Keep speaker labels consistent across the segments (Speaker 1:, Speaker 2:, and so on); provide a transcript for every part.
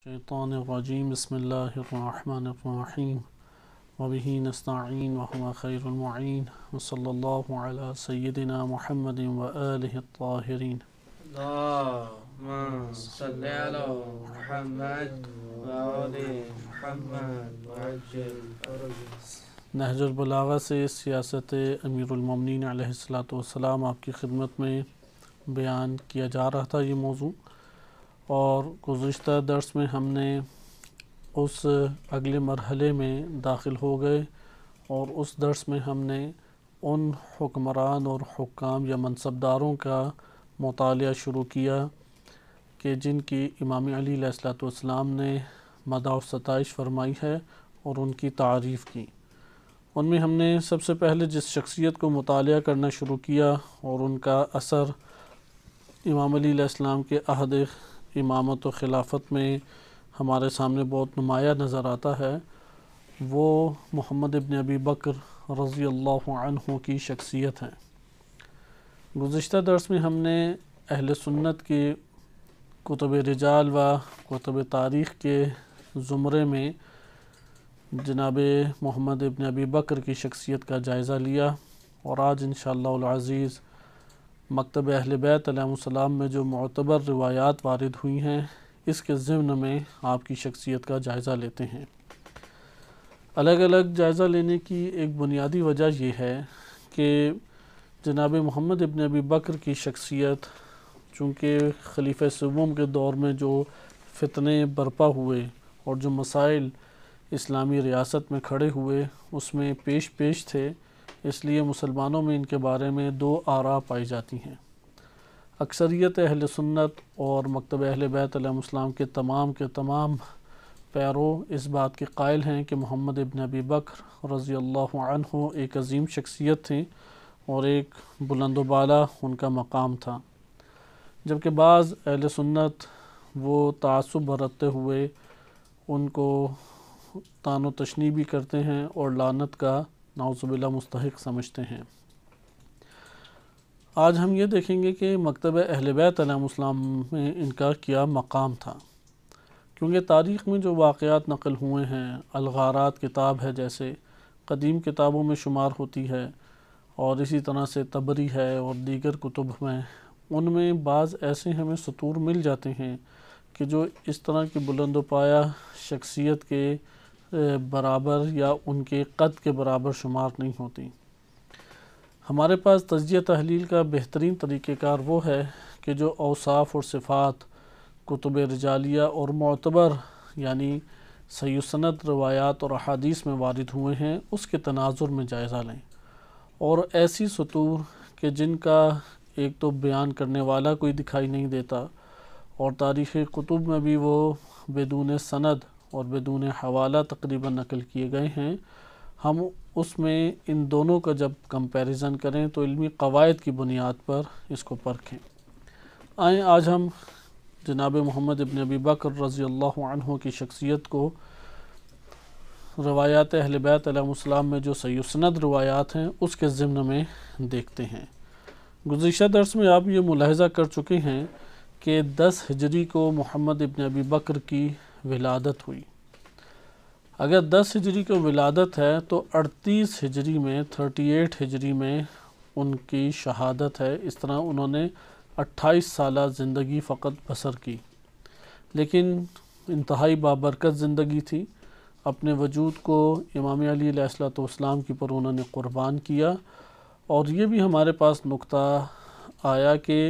Speaker 1: الشيطان الرجيم بسم الله الرحمن الرحيم وبه نستعين وهو خير المعين وصلى الله على سيدنا محمد وآله الطاهرين اللهم صل على محمد وآل محمد وعجل نهج البلاغة سے سیاست امیر المومنین علیہ والسلام آپ کی خدمت میں بیان کیا جا رہا تھا یہ موضوع और गुज्त दर्स में हमने उस अगले मरहले में दाखिल हो गए और उस दर्स में हमने उन हुक्मरान और हुकाम या मनसबदारों का मताल शुरू किया कि जिनकी इमाम अलीसलाम ने मदा सतश फरमाई है और उनकी तारीफ़ की उनमें हमने सबसे पहले जिस शख्सियत को मताल करना शुरू किया और उनका असर इमाम अली के अहद इमामत और ख़िलाफत में हमारे सामने बहुत नुमाया नज़र आता है वो मोहम्मद इबन अबी बकर रज़ी की शख्सियत हैं गुज्त दर्स में हमने अहल सुन्नत के कुतब रिजाल व कुतब तारीख़ के ज़ुमरे में जनाब मोहम्मद इबन अबी बकर की शख्सियत का जायज़ा लिया और आज इन अज़ीज़ मकतब अहल बैतम में जो मतबर रवायात वारद हुई हैं इसके ज़मन में आपकी शख्सियत का जायज़ा लेते हैं अलग अलग जायज़ा लेने की एक बुनियादी वजह यह है कि जनाब मोहम्मद इबन अबी बकर की शख्सियत चूँकि खलीफ सबूम के दौर में जो फितने बरपा हुए और जो मसाइल इस्लामी रियासत में खड़े हुए उसमें पेश पेश थे इसलिए मुसलमानों में इनके बारे में दो आरा पाई जाती हैं अक्सरियत अहल सुन्नत और मकतब अहल बैतम के तमाम के तमाम पैरो इस बात के कायल हैं कि मोहम्मद इबन अबी बकर रज़ी एक अजीम शख्सियत थी और एक बुलंदोबाला उनका मकाम था जबकि बाज़ अहल सुन्नत वो तसब बरतते हुए उनको तानो तशनी भी करते हैं और लानत का नाउजबिल्ला मुस्तक समझते हैं आज हम ये देखेंगे कि मकतब अहल बैतम में इनका क्या मकाम था क्योंकि तारीख़ में जो वाक़ात नकल हुए हैं अलगारात किताब है जैसे कदीम किताबों में शुमार होती है और इसी तरह से तबरी है और दीगर कुतुब में उनमें बाज़ ऐसे हमें सतूर मिल जाते हैं कि जो इस तरह की बुलंद शख्सियत के बराबर या उनके कद के बराबर शुमार नहीं होती हमारे पास तजिया तहलील का बेहतरीन तरीक़ार वो है कि जो अवसाफ़ और सिफ़ात कुतुब रजालिया और मतबर यानी सैसनत रवायात और अहादीस में वारद हुए हैं उसके तनाजुर में जायज़ा लें और ऐसी सतूर कि जिनका एक तो बयान करने वाला कोई दिखाई नहीं देता और तारीख़ कुतुब में भी वो बेदून सनद और बदून हवाला तकरीबन नकल किए गए हैं हम उसमें इन दोनों का जब कंपैरिजन करें तो इल्मी कवायद की बुनियाद पर इसको परखें आए आज हम जनाब मोहम्मद इबन अबी बकर रज़ी अल्लाह की शख्सियत को रवायात अहल बैतम में जो सैसनद रवायात हैं उसके ज़िम्न में देखते हैं गुज्त दर्स में आप ये मुलाहजा कर चुके हैं कि दस हिजरी को मोहम्मद इबन अबी बकर की विलादत हुई अगर 10 हिजरी को विलादत है तो 38 हिजरी में 38 हिजरी में उनकी शहादत है इस तरह उन्होंने 28 साल ज़िंदगी फ़कत बसर की लेकिन इंतहाई बाबरकत ज़िंदगी थी अपने वजूद को इमाम अलीसलाम की पर उन्होंने क़ुरबान किया और ये भी हमारे पास नुक्ता आया कि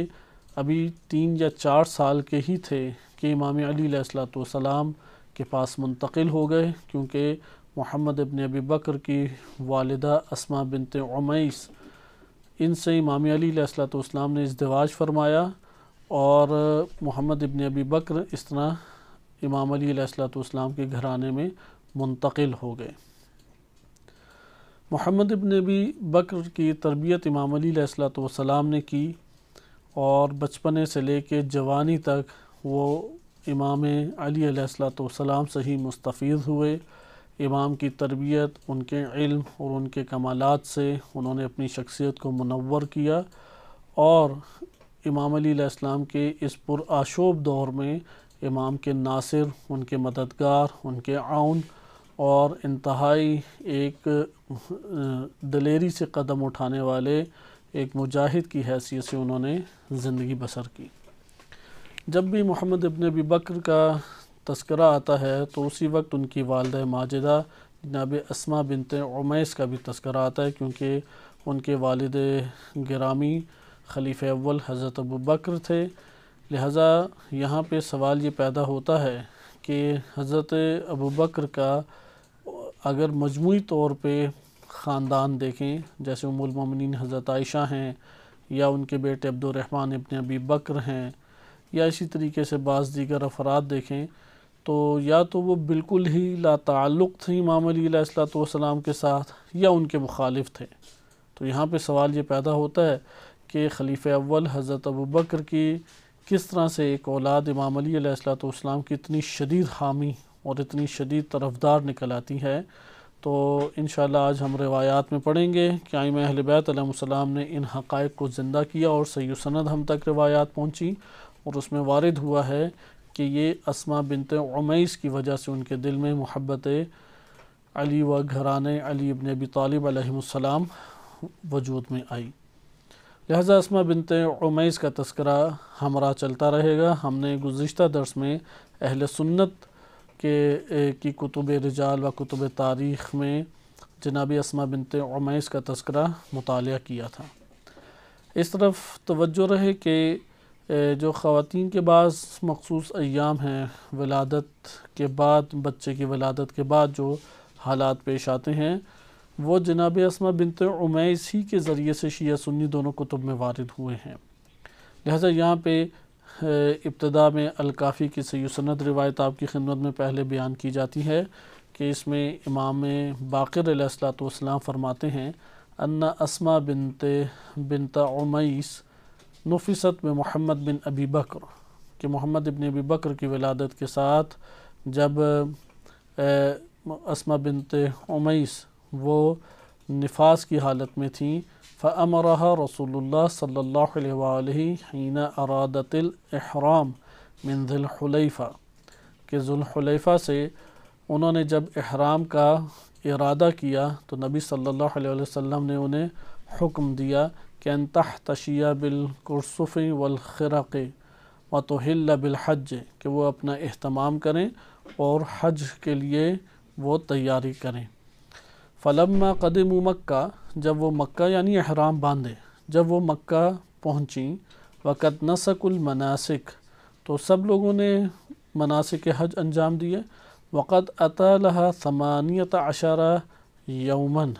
Speaker 1: अभी तीन या चार साल के ही थे कि इमाम अलीसलाम के पास मुंतकिल हो गए क्योंकि मोहम्मद इबन अबी बकर की वालदा असमा बिनत उमैस इनसे इमाम अलीसलाम सलाम ने इसदवाज फरमाया और मोहम्मद इबन अबी बकर इस तरह इमाम अलीसलाम सलाम के घराने में मुंतकिल हो गए मोहम्मद इबन अबी बकर की तरबियत इमाम अली ने की और बचपने से ले कर जवानी तक वो इमाम अली से ही मुस्तफ़ हुए इमाम की तरबियत उनके इल्म और उनके कमालत से उन्होंने अपनी शख्सियत को मनवर किया और इमाम अली के इस पुराशोब दौर में इमाम के नासिर उनके मददगार उनके आउन और इंतहाई एक दलेरी से कदम उठाने वाले एक मुजाहिद की हैसियत से उन्होंने ज़िंदगी बसर की जब भी मोहम्मद इबन अबी बकर का तस्करा आता है तो उसी वक्त उनकी वालद माजिदा जनाब असमा बिनत उमैस का भी तस्करा आता है क्योंकि उनके वालद ग्रामी खलीफ अव्वल हज़रत अबू बकर थे लिहाजा यहाँ पे सवाल ये पैदा होता है कि हज़रत अबू बकर का अगर मजमू तौर पर ख़ानदान देखें जैसे उमुलमिन हज़रत आयशा हैं या उनके बेटे अब्दुलरहमान इबन अबी बकर हैं या इसी तरीके से बाज़ दीगर अफराद देखें तो या तो वो बिल्कुल ही लाताल्लुक़ थे इमाम अलीसलाम के साथ या उनके मुखालिफ थे तो यहाँ पे सवाल ये पैदा होता है कि खलीफ अव्वल हज़रत अबू बकर की किस तरह से एक औलाद इमाम अलीसलाम की इतनी शदीद हामी और इतनी शदीद तरफदार निकल आती है तो इन आज हम रवायात में पढ़ेंगे कि आइम अहलबैत ने इन हक़ को ज़िंदा किया और सैसनद हम तक रवायात पहुँची और उसमें वारद हुआ है कि ये असमा बिनते उमैस की वजह से उनके दिल में मोहब्बत अली व घरान अली इबन अबी तालब वजूद में आई लिहाजा असमा बिनते उमैस का तस्करा हमारा चलता रहेगा हमने गुज्त दर्स में अहल सुन्नत के की कुतुब रिजाल व कुतुब तारीख़ में जनाबी असमा बिनत उमैस का तस्करा मुताल किया था इस तरफ तोज्जो रहे कि जो ख़वान के पास मखसूस अयाम हैं वलादत के बाद बच्चे की वलादत के बाद जो हालात पेश आते हैं वो जनाब असमा बिनत उमैस ही के ज़रिए से शिया सुन्नी दोनों कुतुब में वारद हुए हैं लिहाजा यहाँ पे इब्तदा में अलकाफ़ी की सैसनत रिवायत आपकी खिदमत में पहले बयान की जाती है कि इसमें इमाम बाकर फरमाते हैं अन्ना असमा बिनते बिनता उमैस नफीसत में मोहम्मद बिन अबी बकर कि मोहम्मद इबन अबी बकर की विलादत के साथ जब असमा बिन तमैस वो नफास की हालत में थी फ़मरहा रसूल सल्ला हीना अरादतलहराम मिनजुलहलफ़ा के जुल्हलफ़ा से उन्होंने जब अहराम का इरादा किया तो नबी सल्लल्लाहु अलैहि वसल्लम ने उन्हें हुक्म दिया कैन तह तशिया बिलकुरसफ़ी वलखरक़ मतहिल बिलहज कि वो अपना अहतमाम करें और हज के लिए वो तैयारी करें फ़लम कदम मक्का जब वो मक्का यानी अहराम बांधे जब वो मक्का पहुँची वक़्त नसकुल मनासिक तो सब लोगों ने मनासिक हज अंजाम दिए वक़्त अतः समानियत अशारा यौमन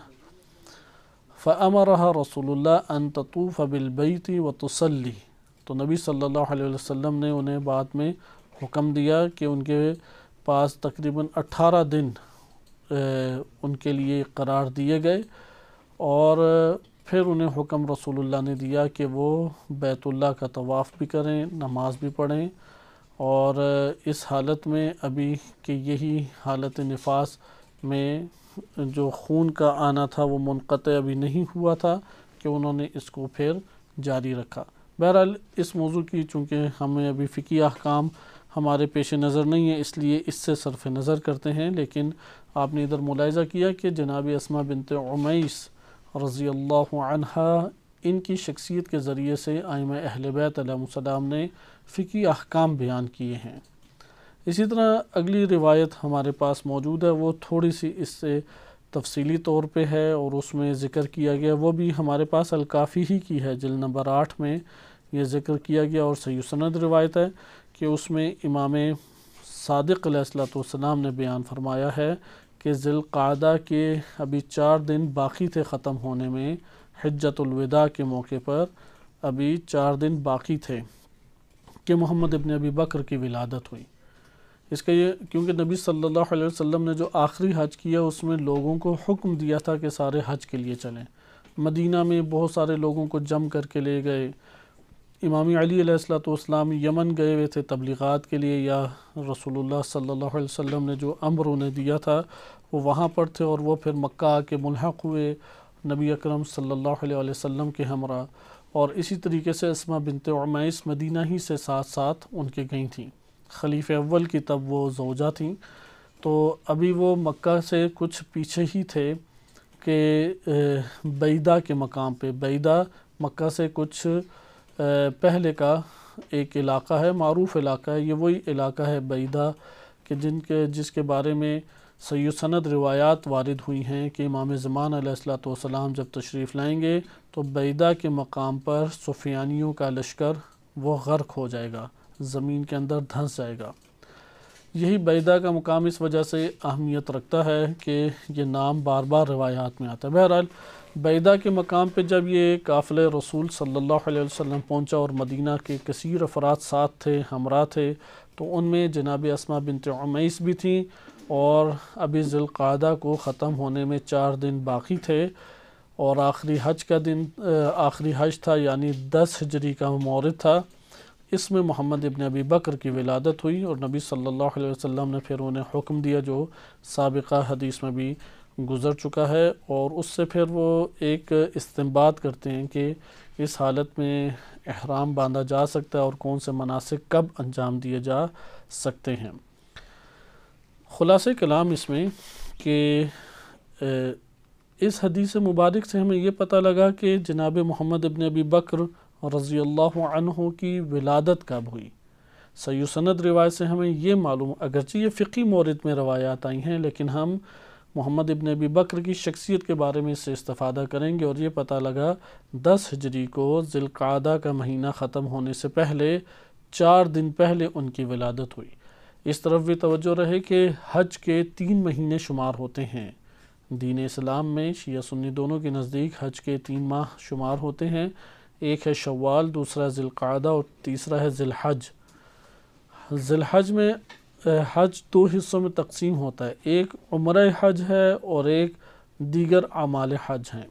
Speaker 1: फ़मरह रसोल्ला अन ततूफ़ बिलबैती व तसली तो नबी सल्लल्लाहु अलैहि वसल्लम ने उन्हें बाद में हुक्म दिया कि उनके पास तकरीबन 18 दिन उनके लिए करार दिए गए और फिर उन्हें हुक्म रसूलुल्लाह ने दिया कि वो बैतुल्ला का तवाफ़ भी करें नमाज भी पढ़ें और इस हालत में अभी कि यही हालत नफास में जो खून का आना था वो मुनत अभी नहीं हुआ था कि उन्होंने इसको फिर जारी रखा बहरहाल इस मौजू की चूँकि हमें अभी फ़िकी अहकाम हमारे पेश नज़र नहीं है इसलिए इससे सरफ नज़र करते हैं लेकिन आपने इधर मुलायजा किया कि जनाब असमा बिनत उमैस रज़ी अल्लाह इनकी शख्सियत के ज़रिए से आयम अहल बैतम ने फ़िकी अहकाम बयान किए हैं इसी तरह अगली रिवायत हमारे पास मौजूद है वो थोड़ी सी इससे तफसीली तौर पे है और उसमें ज़िक्र किया गया वो भी हमारे पास अलकाफ़ी ही की है जल नंबर आठ में ये ज़िक्र किया गया और सही सनद रिवायत है कि उसमें इमाम सदक़लाम ने बयान फरमाया है कि ज़िलक़ादा के अभी चार दिन बाकी थे ख़त्म होने में हजतलविदा के मौके पर अभी चार दिन बाकी थे कि मोहम्मद इबन अबी बकर की विलादत हुई इसका ये क्योंकि नबी सल्लल्लाहु अलैहि वसल्लम ने जो आखिरी हज किया उसमें लोगों को हुक्म दिया था कि सारे हज के लिए चलें मदीना में बहुत सारे लोगों को जम करके ले गए इमाम अली सलाम यमन गए हुए थे तबलीगात के लिए या रसूलुल्लाह सल्लल्लाहु अलैहि वसल्लम ने जो अम्र उन्हें दिया था वो वहाँ पर थे और वह फिर मक्का आके मुलहक हुए नबी अकरम सल्लल्लाहु अलैहि वसल्लम के हमरा और इसी तरीके से इसमा बिनते उमैस मदीना ही से साथ साथ उनके गई थीं खलीफ अव्वल की तब वो जोजा थी तो अभी वो मक्का से कुछ पीछे ही थे कि बैदा के मकाम पे बैदा मक्का से कुछ पहले का एक इलाका है मरूफ़ इलाका है ये वही इलाका है बैदा कि जिनके जिसके बारे में सैसनद रवायात वारद हुई हैं कि इमाम ज़मान सलाम जब तशरीफ़ लाएंगे तो बैदा के मकाम पर सुफियानियों का लश्कर वो गर्क हो जाएगा ज़मीन के अंदर धंस जाएगा यही बैदा का मुकाम इस वजह से अहमियत रखता है कि ये नाम बार बार रवायात में आता है बहरहाल बैदा के मकाम पे जब ये काफ़िल रसूल सल्लल्लाहु अलैहि वसल्लम पहुंचा और मदीना के कसीर अफराद साथ थे हमरा थे तो उनमें जनाब असमा बिनत उमैस भी थी और अभी ज़िलकादा को ख़त्म होने में चार दिन बाकी थे और आखिरी हज का दिन आखिरी हज था यानी दस हजरी का मौरद था इसमें मोहम्मद इबन अबी बकर की विलादत हुई और नबी सल्लल्लाहु अलैहि वसल्लम ने फिर उन्हें हुक्म दिया जो सबका हदीस में भी गुज़र चुका है और उससे फिर वो एक इस्तेमाल करते हैं कि इस हालत में अहराम बांधा जा सकता है और कौन से मनासिक कब अंजाम दिए जा सकते हैं खुलासे कलाम इसमें कि इस हदीस मुबारक से हमें यह पता लगा कि जनाब मोहम्मद इबन अबी बकर रज़ी अल्लाह की विलादत कब हुई सैसनद रिवायत से हमें ये मालूम अगरचि ये फ़िकी मोरद में रवायात आई हैं लेकिन हम मोहम्मद इबन अबी बकर की शख्सियत के बारे में इससे इस्ता करेंगे और ये पता लगा दस हिजरी को ज़िलकादा का महीना ख़त्म होने से पहले चार दिन पहले उनकी विलादत हुई इस तरफ भी तवज्जो रहे कि हज के तीन महीने शुमार होते हैं दीन इस्लाम में शिया सुन्नी दोनों के नज़दीक हज के तीन माह शुमार होते हैं एक है शवाल दूसरा ज़िलक़ादा और तीसरा है ज़िलहज ज़िलहज में हज दो हिस्सों में तकसीम होता है एक उम्र हज है और एक दीगर आमाल हज हैं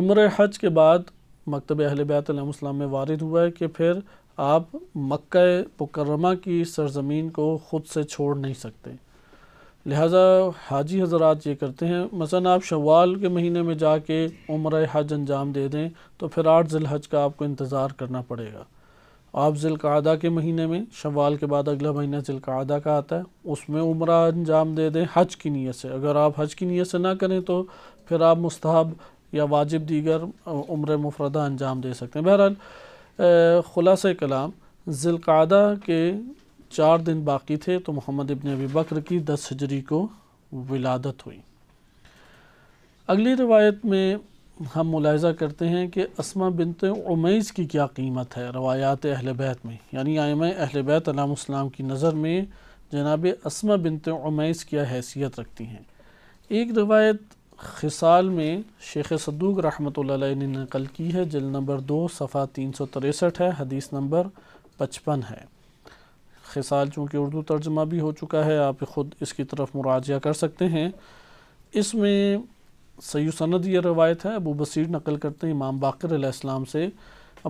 Speaker 1: उम्र हज के बाद मकतब अहल बैतम में वारद हुआ है कि फिर आप मक् मुकरमा की सरजमीन को ख़ुद से छोड़ नहीं सकते लिहाजा हाजी हजरात ये करते हैं मसा आप शवाल के महीने में जाके उम्र हज अंजाम दे दें तो फिर आठ हज का आपको इंतज़ार करना पड़ेगा आप ज़िलकादा के महीने में शवाल के बाद अगला महीना ज़िलकादा का आता है उसमें उम्र अंजाम दे दें हज की नीयत से अगर आप हज की नीयत से ना करें तो फिर आप मुस्ताब या वाजिब दीगर उम्र मुफरदा अंजाम दे सकते हैं बहरहाल खुलासा कलाम कादा के चार दिन बाकी थे तो मोहम्मद इबन अबी बकर की दस हजरी को विलादत हुई अगली रिवायत में हम मुलायजा करते हैं कि असमा बिनत उमैस की क्या कीमत है रवायात अहल बैत में यानी आयम अहल बैत अलाम की नज़र में जनाब असमा बिनत उमैस क्या हैसियत रखती हैं एक रवायत खिसाल में शेख सदूक रहमत ने नकल की है जल नंबर दो सफ़ा तीन सौ तिरसठ है हदीस नंबर पचपन है खिसाल चूँकि उर्दू तर्जमा भी हो चुका है आप ख़ुद इसकी तरफ मुराजा कर सकते हैं इसमें सयु सनद यह रवायत है अबू बसीर नकल करते हैं इमाम बाकर अलैहिस्सलाम से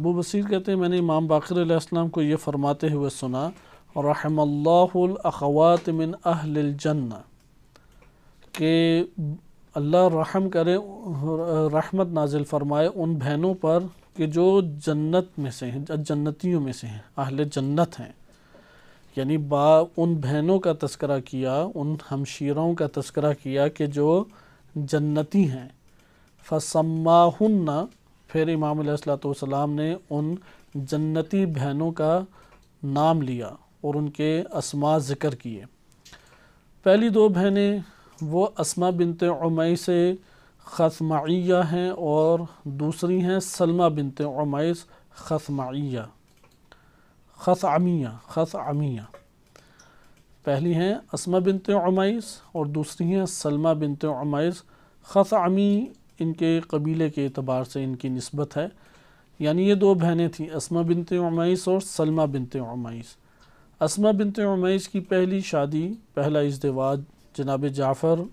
Speaker 1: अबू बसीर कहते हैं मैंने इमाम बाकर अलैहिस्सलाम को ये फ़रमाते हुए सुना रहमल्लाखवात मिन अहलजन्ना के अल्लाह रहम करे रहमत नाजिल फ़रमाए उन बहनों पर कि जो जन्नत में से हैं जन्नतियों में से हैं अहल जन्नत हैं यानी बा उन बहनों का तस्करा किया उन हमशीरों का तस्करा किया कि जो जन्नती हैं फसम्मा फिर इमाम सलाम ने उन जन्नती बहनों का नाम लिया और उनके असमा ज़िक्र किए पहली दो बहनें वो असमा बिनत उमई से खसमाइया हैं और दूसरी हैं सलमा बिनत उमैस खसमाइया खस आमिया खस आमिया पहली हैं असमा बिनत अमाइस और दूसरी हैं सलमा बिनत अमाइस खस आमी इनके कबीले के अतबार से इनकी नस्बत है यानी ये दो बहनें थीं असमा बिनत अमाइस और सलमा बिनत अमाइस असमा बिनत अमाइस की पहली शादी पहला इजदवाज जनाब जाफ़र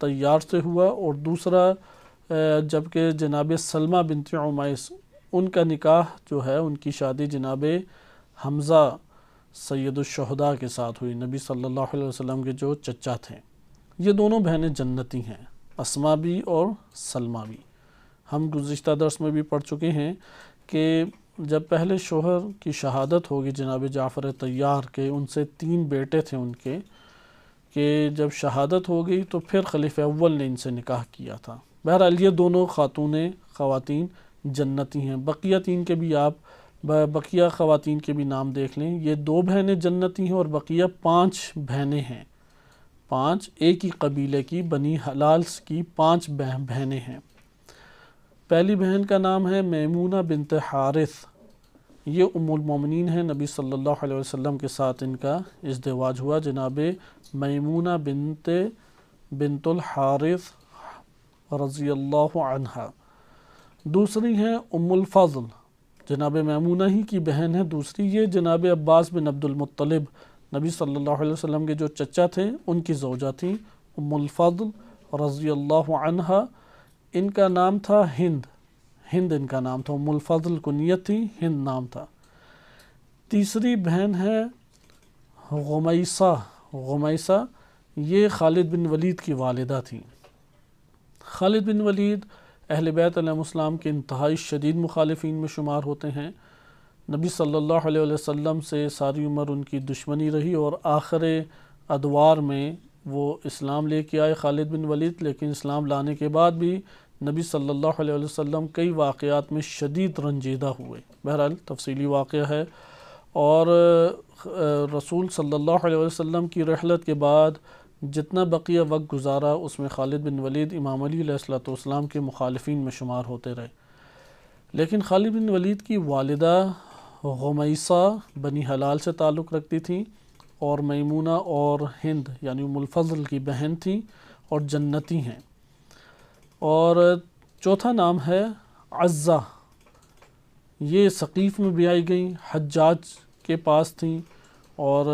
Speaker 1: तैयार से हुआ और दूसरा जबकि जनाब सलमा बिनत अमाइस उनका निकाह जो है उनकी शादी जनाब हमज़ा सैदुलशहदा के साथ हुई नबी सल्लल्लाहु अलैहि वसल्लम के जो चचा थे ये दोनों बहनें जन्नती हैं असमा भी और सलमा भी हम गुज्त दर्स में भी पढ़ चुके हैं कि जब पहले शोहर की शहादत होगी जनाब जाफ़र तैयार के उनसे तीन बेटे थे उनके कि जब शहादत हो गई तो फिर खलीफ अव्वल ने इनसे निकाह किया था बहरहाल ये दोनों खातून ख़वातीन जन्नती हैं बकिया तीन के भी आप बकिया ख़वान के भी नाम देख लें ये दो बहनें जन्नती हैं और बकिया पाँच बहनें हैं पाँच एक ही कबीले की बनी हलाल्स की पाँच बहनें हैं पहली बहन का नाम है मेमूना बिनत हारिस ये उमुलमोमिन है नबी सल्लल्लाहु अलैहि वसल्लम के साथ इनका इसदवाज हुआ जनाब मैमूना बिनत बिनतुल हारिस रज़ी अल्लाह दूसरी हैं उमुल जनाब ममूना ही की बहन है दूसरी ये जनाब अब्बास बिन अब्दुलमतलब नबी सल्लल्लाहु अलैहि वसल्लम के जो चचा थे उनकी जोजा थी उमुलफ़ल रज़ी अल्लाह इनका नाम था हिंद हिंद इनका नाम था उमुलफ़ल कुनीत थी हिंद नाम था तीसरी बहन है गमैसा गमैसा ये खालिद बिन वलीद की वालदा थी खालिद बिन वलीद अहल बैतम के इंतहाई शदीद मुखालफी में शुमार होते हैं नबी सल्लल्लाहु अलैहि वसल्लम से सारी उम्र उनकी दुश्मनी रही और आखिर अदवार में वो इस्लाम लेके आए खालिद बिन वलीद लेकिन इस्लाम लाने के बाद भी नबी सल्लल्लाहु अलैहि वसल्लम कई वाक़ात में शदीद रंजीदा हुए बहरहाल तफसीली वाक़ है और रसूल सल्लल्लाहु अलैहि वसल्लम की रहलत के बाद जितना बकिया वक्त गुजारा उसमें खालिद बिन वलीद इमाम अलीसलाम के मुखालफी में शुमार होते रहे लेकिन खालिद बिन वलीद की वालदा गमैसा बनी हलाल से ताल्लुक़ रखती थी और मैमूना और हिंद यानी उमुलफजल की बहन थी और जन्नती हैं और चौथा नाम है अज्जा ये सकीफ़ में भी आई गई हज्जाज के पास थी और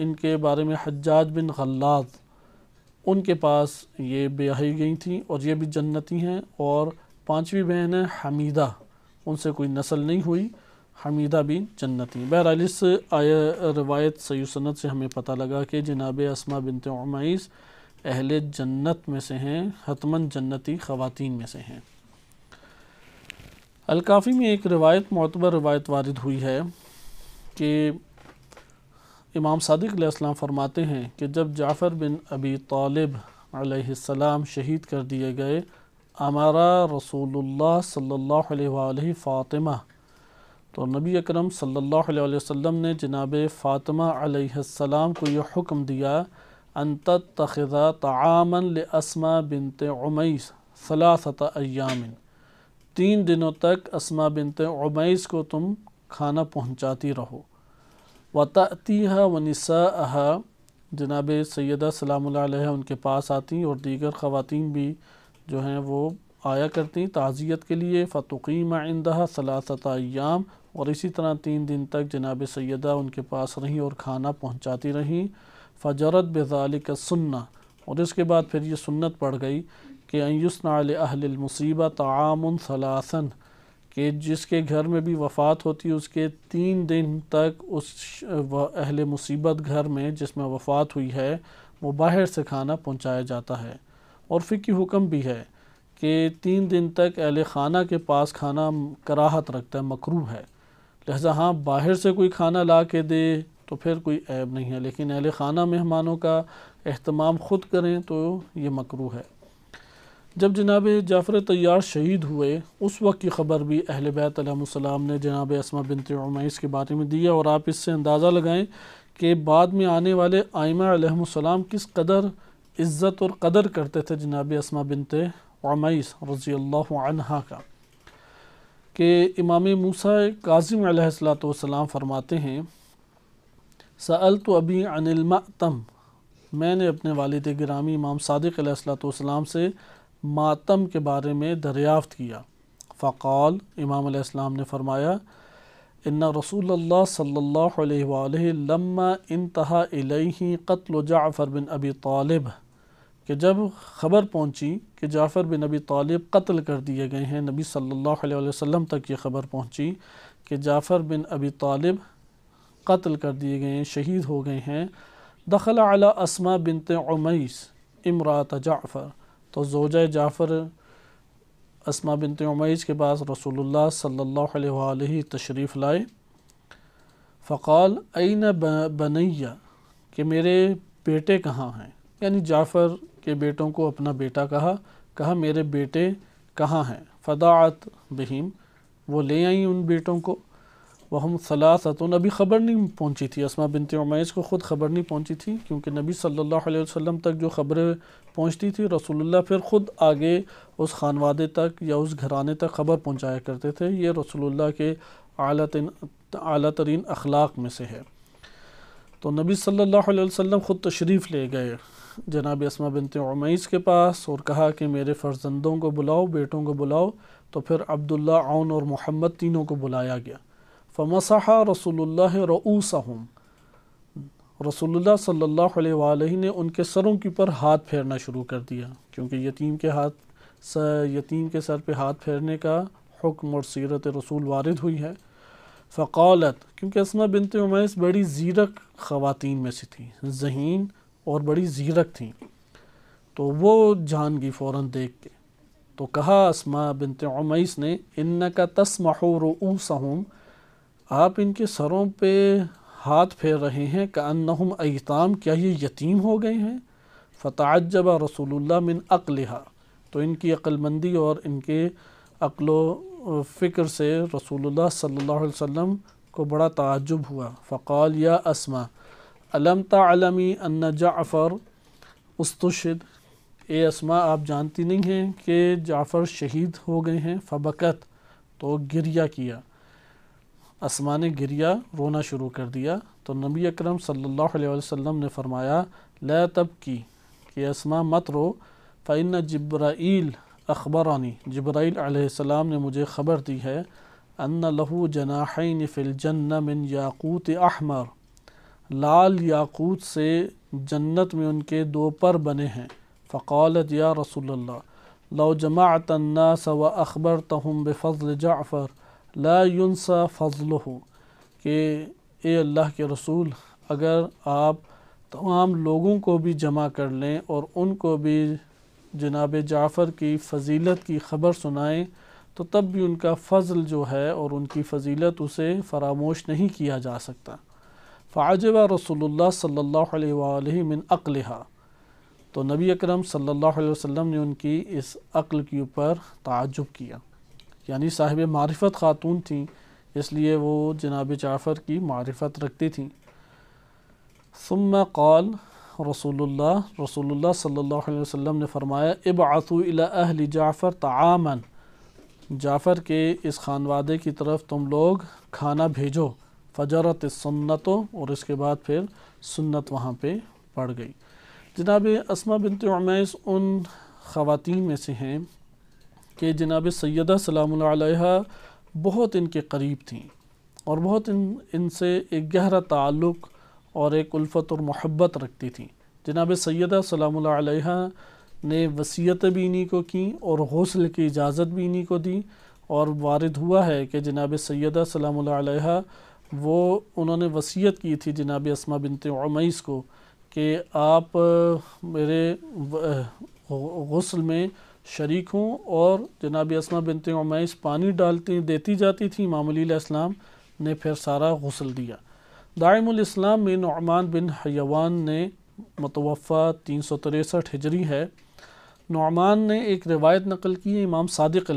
Speaker 1: इनके बारे में हज्जाज बिन गल्लाद उनके पास ये ब्याही गई थी और ये भी जन्नती हैं और पांचवी बहन है हमीदा उनसे कोई नस्ल नहीं हुई हमीदा भी जन्नती बहरहाल इस आया रवायत सही सनत से हमें पता लगा कि जनाब असमा बिनत उमाइस अहल जन्नत में से हैं हतमन जन्नती ख़वान में से हैं अलकाफ़ी में एक रवायत मतबर रवायत वारद हुई है कि इमाम सदक़ फरमाते हैं कि जब जाफ़र बिन अबी तालिब सलाम शहीद कर दिए गए हमारा रसूलुल्लाह सल्लल्लाहु अलैहि फ़ातिमा तो नबी अकरम सल्लल्लाहु अलैहि वसल्लम ने जनाब फ़ातिमा अलैहिस्सलाम को यह हुक्म दिया अनत तखज़ा तमन असमा बिनत उमैस सलासत अयामिन तीन दिनों तक असमा बिनत उमैस को तुम खाना पहुँचाती रहो वतः वनसा जनाब सैदा सलाम उनके पास आती और दीगर ख़वातीन भी जो हैं वो आया करती ताज़ियत के लिए फ़तुकीम आइंदा सलासतयाम और इसी तरह तीन दिन तक जनाब सैदा उनके पास रहीं और खाना पहुँचाती रहीं फजरत बेजालिक सुन्ना और इसके बाद फिर ये सुन्नत पड़ गई कि अयुस्ना अहलमसीबा तमाम सलासन कि जिसके घर में भी वफ़ात होती है उसके तीन दिन तक उस अहल मुसीबत घर में जिसमें वफ़ात हुई है वो बाहर से खाना पहुँचाया जाता है और फ़िकी हुक्म भी है कि तीन दिन तक अहल खाना के पास खाना कराहत रखता है मकरू है लिहाजा हाँ बाहर से कोई खाना ला के दे तो फिर कोई ऐब नहीं है लेकिन अहल खाना मेहमानों का अहतमाम ख़ुद करें तो ये मकरू है जब जनाब जाफ़र तैयार शहीद हुए उस वक्त की ख़बर भी अहल बैतम ने जनाब असमा बिनत उमैस के बारे में दी है और आप इससे अंदाज़ा लगाएं कि बाद में आने वाले आयमाम किस कदर इज़्ज़त और कदर करते थे जनाब असमा बिनत उमैस रज़ी अल्लाह का कि इमाम मूसा काजिम सलाम फरमाते हैं सअल तो अबी अनिल मतम मैंने अपने वालद ग्रामी इमाम सदक़ सलाम से मातम के बारे में दरियाफ़्त किया फ़ाल इमाम अलैहिस्सलाम ने फरमाया इन्ना रसूल सल्ला लम्मा इंतहा कत्ल जाफ़र बिन अबी तालिब कि जब ख़बर पहुंची कि जाफ़र बिन अबी तालिब कत्ल कर दिए गए हैं नबी सल्लल्लाहु अलैहि वसल्लम तक ये ख़बर पहुंची कि जाफ़र बिन अबी तालिब कत्ल कर दिए गए हैं शहीद हो गए हैं दखल अला असमा बिनत उमैस इमरात जाफ़र तो जोजा जाफ़र असमा बिन तमैज़ के पास रसोल्ला सल्ला तशरीफ़ लाए फ़क़ाल न बनैया कि मेरे बेटे कहाँ हैं यानी जाफ़र के बेटों को अपना बेटा कहा कहा मेरे बेटे कहाँ हैं फ़दात बहीम वो ले आई उन बेटों को वह हम सलासतन अभी ख़बर नहीं पहुंची थी असमा बिनते उमैस को ख़ुद ख़बर नहीं पहुंची थी क्योंकि नबी सल्लल्लाहु अलैहि वसल्लम तक जो ख़बरें पहुंचती थी रसूलुल्लाह फिर ख़ुद आगे उस खानवादे तक या उस घराने तक ख़बर पहुंचाया करते थे ये रसूलुल्लाह के अली तरीन अखलाक में से है तो नबी सल्ला वसम ख़ुद तशरीफ़ ले गए जनाब असमा बिनते उमैस के पास और कहा कि मेरे फर्जंदों को बुलाओ बेटों को बुलाओ तो फिर अब्दुल्ला आउन और मोहम्मद तीनों को बुलाया गया फ़मसह रसोल्ला हम रसोल्ला सल्ला ने उनके सरों के ऊपर हाथ फेरना शुरू कर दिया क्योंकि यतीम के हाथ यतीम के सर पर हाथ फेरने का हुक्म और सीरत रसूल वारद हुई है फ़कालत क्योंकि असमा बिनत उमैस बड़ी ज़ीरक ख़वातीन में से थी जहीन और बड़ी ज़ीरक थी तो वो जान गई फ़ौर देख के तो कहा असमा बिनत उमैस ने इन्न का तस्मह रऊसहम आप इनके सरों पे हाथ फेर रहे हैं नहम अयताम क्या ये यतीम हो गए हैं फ़ताजब रसूलुल्लाह मिन अकलहा तो इनकी अक्लमंदी और इनके अक्लो फ़िक्र से रसूलुल्लाह सल्लल्लाहु अलैहि वसल्लम को बड़ा ताजुब हुआ फ़क़ाल या असमा अलम तलमी अन्न जाफ़र उस्तुशद ए असमा आप जानती नहीं हैं कि जाफ़र शहीद हो गए हैं फ़बकत तो गिरिया किया आसमान गिरिया रोना शुरू कर दिया तो नबी अकरम सल्लल्लाहु अलैहि वसल्लम ने फरमाया ला तब की कि असमा मत रो फ़ैन जब्राइल अखबरानी ज़ब्राइल अलैहिस्सलाम ने मुझे ख़बर दी है अन्न लहू जनाहन फ़िलजन्न मिन याकूत अहमर लाल याकूत से जन्नत में उनके दो पर बने हैं फ़क़ालत या रसूल लो जमा तन्ना सवा अखबर तहम बेफ़ल जाफ़र लायुनसा फ़जल हो कि ए अल्लाह के रसूल अगर आप तमाम लोगों को भी जमा कर लें और उनको भी जनाब जाफ़र की फ़जीलत की ख़बर सुनाएं तो तब भी उनका फ़ल जो है और उनकी फ़जीलत उसे फरामोश नहीं किया जा सकता फ़ाजब रसोल्ला सल्ला मिन अक़लहा तो नबी अकरम सल्लल्लाहु अलैहि वसल्लम ने उनकी इस अक्ल के ऊपर ताजुब किया यानी साहिब मारफत ख़ातून थी इसलिए वो जनाब जाफ़र की मारफत रखती थी सुम कौल रसूलुल्लाह रसूलुल्लाह सल्लल्लाहु अलैहि वसल्लम ने फरमाया इब आसू अहल जाफ़र तामन जाफ़र के इस खानवादे की तरफ तुम लोग खाना भेजो फजरत सुन्नतों और इसके बाद फिर सुन्नत वहाँ पे पड़ गई जनाब असमा बिनत उमैस उन ख़वातीन में से हैं कि जनाब सैदा सलाम बहुत इनके करीब थी और बहुत इन इनसे एक गहरा ताल्लुक़ और एक उल्फत और मोहब्बत रखती थी जनाब सैदा सलाम ने वसीयत भी इन्हीं को की और हौसल की इजाज़त भी इन्हीं को दी और वारद हुआ है कि जनाब सैदा सलाम वो उन्होंने वसीयत की थी जनाब असमा बिनत उमैस को कि आप मेरे गसल में शरीकों और जनाब असमा बिनते उमैस पानी डालती देती जाती थी इमाम इस्लाम ने फिर सारा गसल दिया दायमाम में नमान बिन हयवान ने मतवफ़ा तीन सौ तिरसठ हिजरी है नौमान ने एक रिवायत नकल की है इमाम सदक़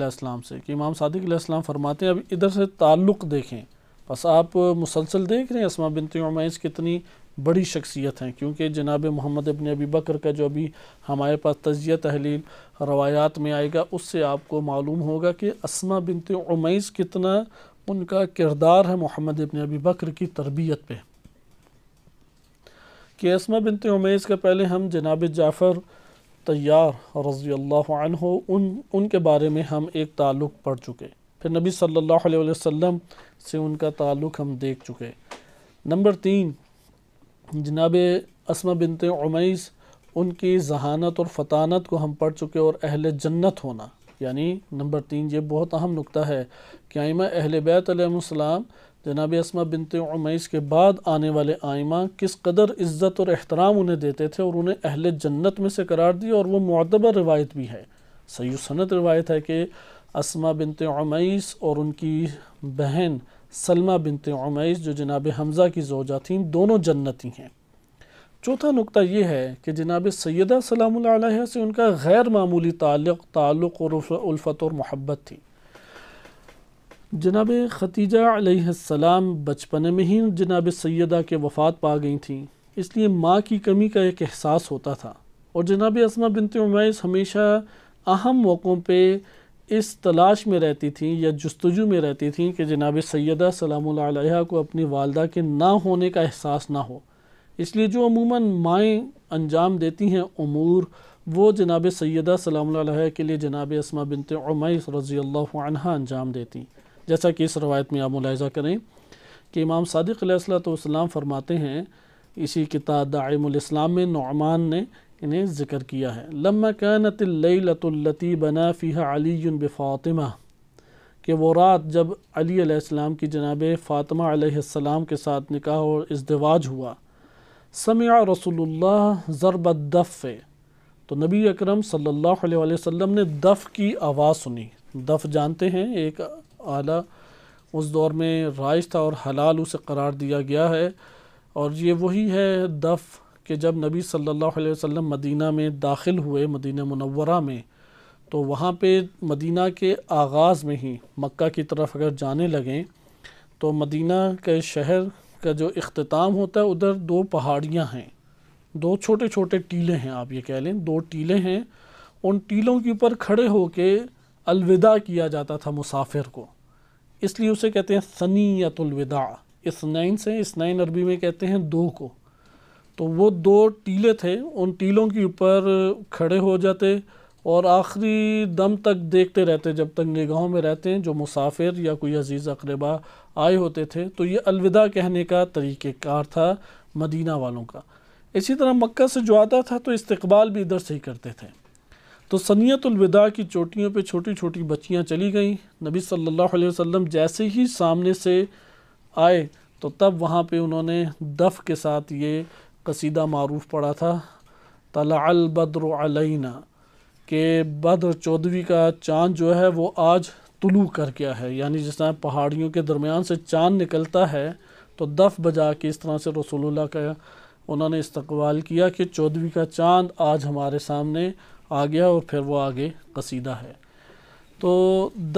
Speaker 1: से कि इमाम सदक़ इस्लाम फरमाते हैं अब इधर से ताल्लुक़ देखें बस आप मुसलसल देख रहे हैं असमा बिनती उमैस कितनी बड़ी शख्सियत हैं क्योंकि जनाब मोहम्मद अबन अबी बकर का जो अभी हमारे पास तजिया तहलील रवायात में आएगा उससे आपको मालूम होगा कि असमा बिनत उमैस कितना उनका किरदार है मोहम्मद अबन अबी बकर की तरबियत पे कि असमा बिनत उमैस का पहले हम जनाब जाफ़र तैयार रज़ी अल्लाह उन उनके बारे में हम एक ताल्लुक़ पढ़ चुके फिर नबी सल्लल्लाहु अलैहि वसल्लम से उनका ताल्लुक़ हम देख चुके नंबर तीन जनाब असमा बिनत उमैस उनकी जहानत और फतानत को हम पढ़ चुके और अहल जन्नत होना यानी नंबर तीन ये बहुत अहम नुकता है कि आयमा अहल बैतम जनाब असमा बिनत उमैस के बाद आने वाले आयमा किस कदर इज़्ज़त और अहतराम उन्हें देते थे और उन्हें अहल जन्नत में से करार दिया और वह मतबर रवायत भी है सही रवायत है कि असमा बिनते उमैस और उनकी बहन सलमा बिनत उमैस जो जनाब हमज़ा की जोजा थी दोनों जन्नती हैं चौथा नुकता यह है कि जनाब सैदा सलाम से उनका गैर मामूली ताल्लुक़ ताल्लुक़ और उल्फत और मोहब्बत थी जनाब खतीजा सलाम बचपन में ही जनाब सैदा के वफ़ात पा गई थी इसलिए माँ की कमी का एक एहसास होता था और जनाब असमा बिनत उमैस हमेशा अहम मौक़ों पर इस तलाश में रहती थी या जस्तजू में रहती थी कि जनाब सैदा सलाम को अपनी वालदा के ना होने का एहसास ना हो इसलिए जो अमूमन माएँ अंजाम देती हैं अमूर वो जनाब सैदा सलाम के लिए जनाब असमा बिनत उमैस रज़ी अल्लाह अंजाम देती जैसा कि इस रवायत में आप मुलायजा करें कि इमाम तो फरमाते हैं इसी किताब दाइमस्लाम में नौमान ने इन्हें ज़िक्र किया है लम्मा कानतलती बना फ़िहा अली फ़ातिमा कि वो रात जब अली अलैहिस्सलाम की जनाब फ़ातिमा अलैहिस्सलाम के साथ निकाह और इजदवाज हुआ समिया रसूलुल्लाह ज़रबदफ़ दफ़ तो नबी अकरम सल्लल्लाहु अलैहि वसल्लम ने दफ़ की आवाज़ सुनी दफ़ जानते हैं एक आला उस दौर में राइज था और हलाल उसे करार दिया गया है और ये वही है दफ़ कि जब नबी सल्लल्लाहु अलैहि वसल्लम मदीना में दाखिल हुए मदीना मनवरा में तो वहाँ पे मदीना के आगाज़ में ही मक्का की तरफ अगर जाने लगें तो मदीना के शहर का जो अख्ताम होता है उधर दो पहाड़ियाँ हैं दो छोटे छोटे टीले हैं आप ये कह लें दो टीले हैं उन टीलों के ऊपर खड़े होके अलविदा किया जाता था मुसाफिर को इसलिए उसे कहते हैं सनी इस इसनैन से इसनैन अरबी में कहते हैं दो को तो वो दो टीले थे उन टीलों के ऊपर खड़े हो जाते और आखिरी दम तक देखते रहते जब तक निगाहों में रहते हैं जो मुसाफिर या कोई अजीज़ अकरबा आए होते थे तो ये अलविदा कहने का तरीक़ार था मदीना वालों का इसी तरह मक्का से जो आता था तो इस्तकबाल भी इधर से ही करते थे तो सनीतुलविदा की चोटियों पे छोटी छोटी बच्चियाँ चली गईं नबी सल्लल्लाहु अलैहि वसल्लम जैसे ही सामने से आए तो तब वहाँ पे उन्होंने दफ़ के साथ ये कसीदा मरूफ़ पढ़ा था तलाअल बद्र अलना के बद्र चौधरी का चाँद जो है वो आज तुलू कर गया है यानी जिस तरह पहाड़ियों के दरमियान से चाँद निकलता है तो दफ बजा के इस तरह से रसोल्ला का उन्होंने इस्तकबाल किया कि चौधरी का चाँद आज हमारे सामने आ गया और फिर वो आगे कसीदा है तो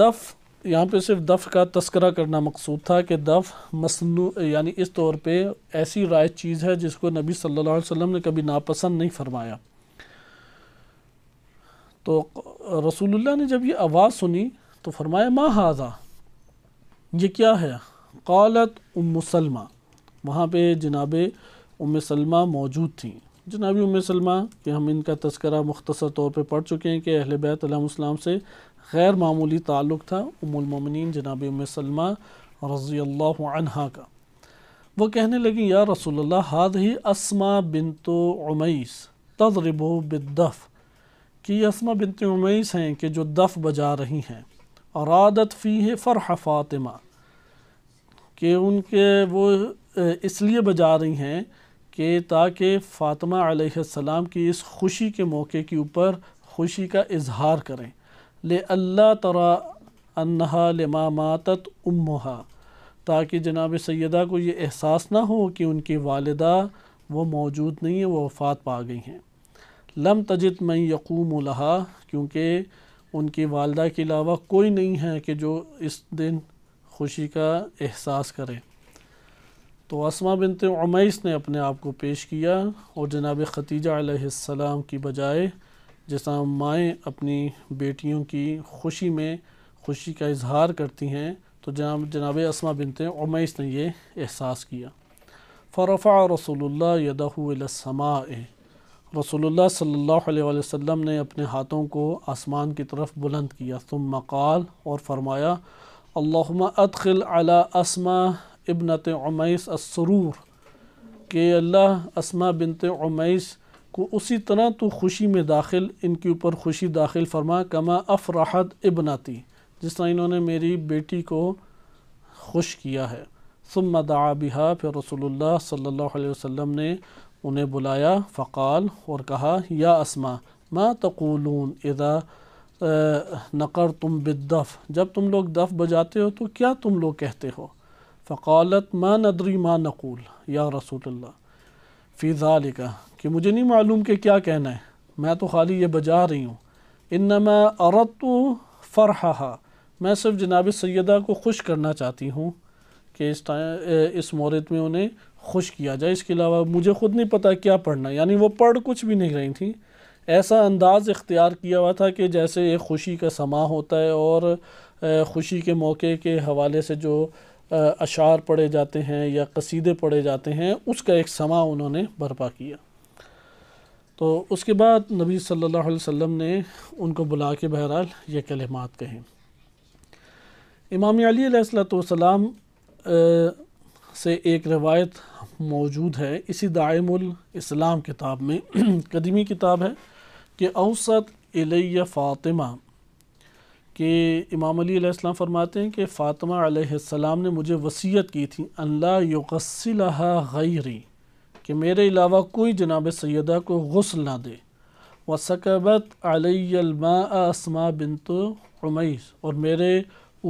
Speaker 1: दफ़ यहाँ पे सिर्फ दफ़ का तस्करा करना मकसूद था कि दफ़ मसनू यानी इस तौर पे ऐसी राय चीज़ है जिसको नबी सल्लल्लाहु अलैहि वसल्लम ने कभी नापसंद नहीं फरमाया तो रसूलुल्लाह ने जब ये आवाज़ सुनी तो फरमाया माँ हाजा ये क्या है कौलत उम सलमा वहाँ पे जनाब उम सलमा मौजूद थी जनाबी उम सलमा कि हम इनका तस्करा मुख्तर तौर पर पढ़ चुके हैं कि अहल बैतम से गैर मामूली ताल्लुक़ था उमुलममिन जनाब सलमा रज़ी अल्लाह का वो कहने लगी या रसोल्ला हाद ही असमा बिनतो उमैस तजरबो बिदफ़ कि ये असमा बिनत उमैस हैं कि जो दफ़ बजा रही हैं और आदत फ़ी है फ़रह फ़ातिमा कि उनके वो इसलिए बजा रही हैं कि ताकि फ़ातिमा सलाम की इस खुशी के मौके के ऊपर खुशी का इजहार करें अल्लाह तरा अनहा लमा मातत उम्मा ताकि जनाब सैदा को ये एहसास ना हो कि उनकी वालदा वो मौजूद नहीं है वो वफ़ात पा गई हैं लम तजित मई यकूम लहा क्योंकि उनकी वालदा के अलावा कोई नहीं है कि जो इस दिन खुशी का एहसास करे तो आसमा बिनते उमैस ने अपने आप को पेश किया और जनाब खतीजा सलाम की बजाय जिस तरह माएँ अपनी बेटियों की खुशी में खुशी का इजहार करती हैं तो जनाब जनाब असमा बिनते उमैस ने ये एहसास किया फ़रफ़ा रसोल्ला यदसमा रसोल्ला सल्ला वसम ने अपने हाथों को आसमान की तरफ बुलंद किया तुम मकाल और फ़रमाया अदखिल अला असमा इबनत उमैस असरूर के अल्लाह असमा बिनत उमैस को उसी तरह तो खुशी में दाखिल इनके ऊपर खुशी दाखिल फरमा कमा अफराहत इबनाती जिस तरह इन्होंने मेरी बेटी को खुश किया है सुम दाबिहा फिर रसोल्ला सल्ला वसम ने उन्हें बुलाया फ़काल और कहा या असमा माँ तकूलून इदा नकर तुम बिदफ़ जब तुम लोग दफ़ बजाते हो तो क्या तुम लोग कहते हो फ़कालत माँ नदरी माँ नकूल या रसोल्ला फ़िजा लिखा कि मुझे नहीं मालूम कि क्या कहना है मैं तो खाली ये बजा रही हूँ इन मैं औरत फ़रहा मैं सिर्फ जनाब सैदा को खुश करना चाहती हूँ कि इस टाइम इस मोहरत में उन्हें खुश किया जाए इसके अलावा मुझे ख़ुद नहीं पता क्या पढ़ना यानी वो पढ़ कुछ भी नहीं रही थी ऐसा अंदाज़ इख्तियार किया हुआ था कि जैसे एक ख़ुशी का समा होता है और ख़ुशी के मौके के हवाले से जो अशार पढ़े जाते हैं या कसीदे पढ़े जाते हैं उसका एक समा उन्होंने बर्पा किया तो उसके बाद नबी सल्लल्लाहु अलैहि वसल्लम ने उनको बुला के बहरहाल ये कलमात कहें इमाम अली अलैहिस्सलाम से एक रवायत मौजूद है इसी दायमुल इस्लाम किताब में कदीमी किताब है कि औसत इलैया फ़ातिमा कि इमाम अली अलैहिस्सलाम फरमाते हैं कि फ़ातिमा अलैहिस्सलाम ने मुझे वसीयत की थी अल्लाह युगसिलहा गैरी कि मेरे अलावा कोई जनाब सैदा को गसल ना दे वसकबत अलमा असमा बिनत उमैस और मेरे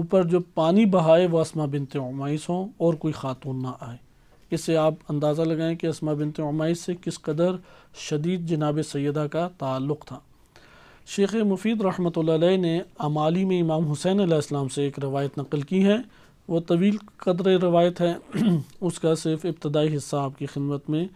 Speaker 1: ऊपर जो पानी बहाए वह आसमा बिनत उमैस हों और कोई ख़ातून ना आए इससे आप अंदाज़ा लगाएं कि आसमा बिनत उमैस से किस कदर शदीद जनाब सैदा का ताल्लुक़ था शेख मुफीद रहमत ने अमाली में इमाम हुसैन आसलम से एक रवायत नकल की है वो तवील कदर रवायत है उसका सिर्फ इब्तदाई हिस्सा आपकी खिदमत में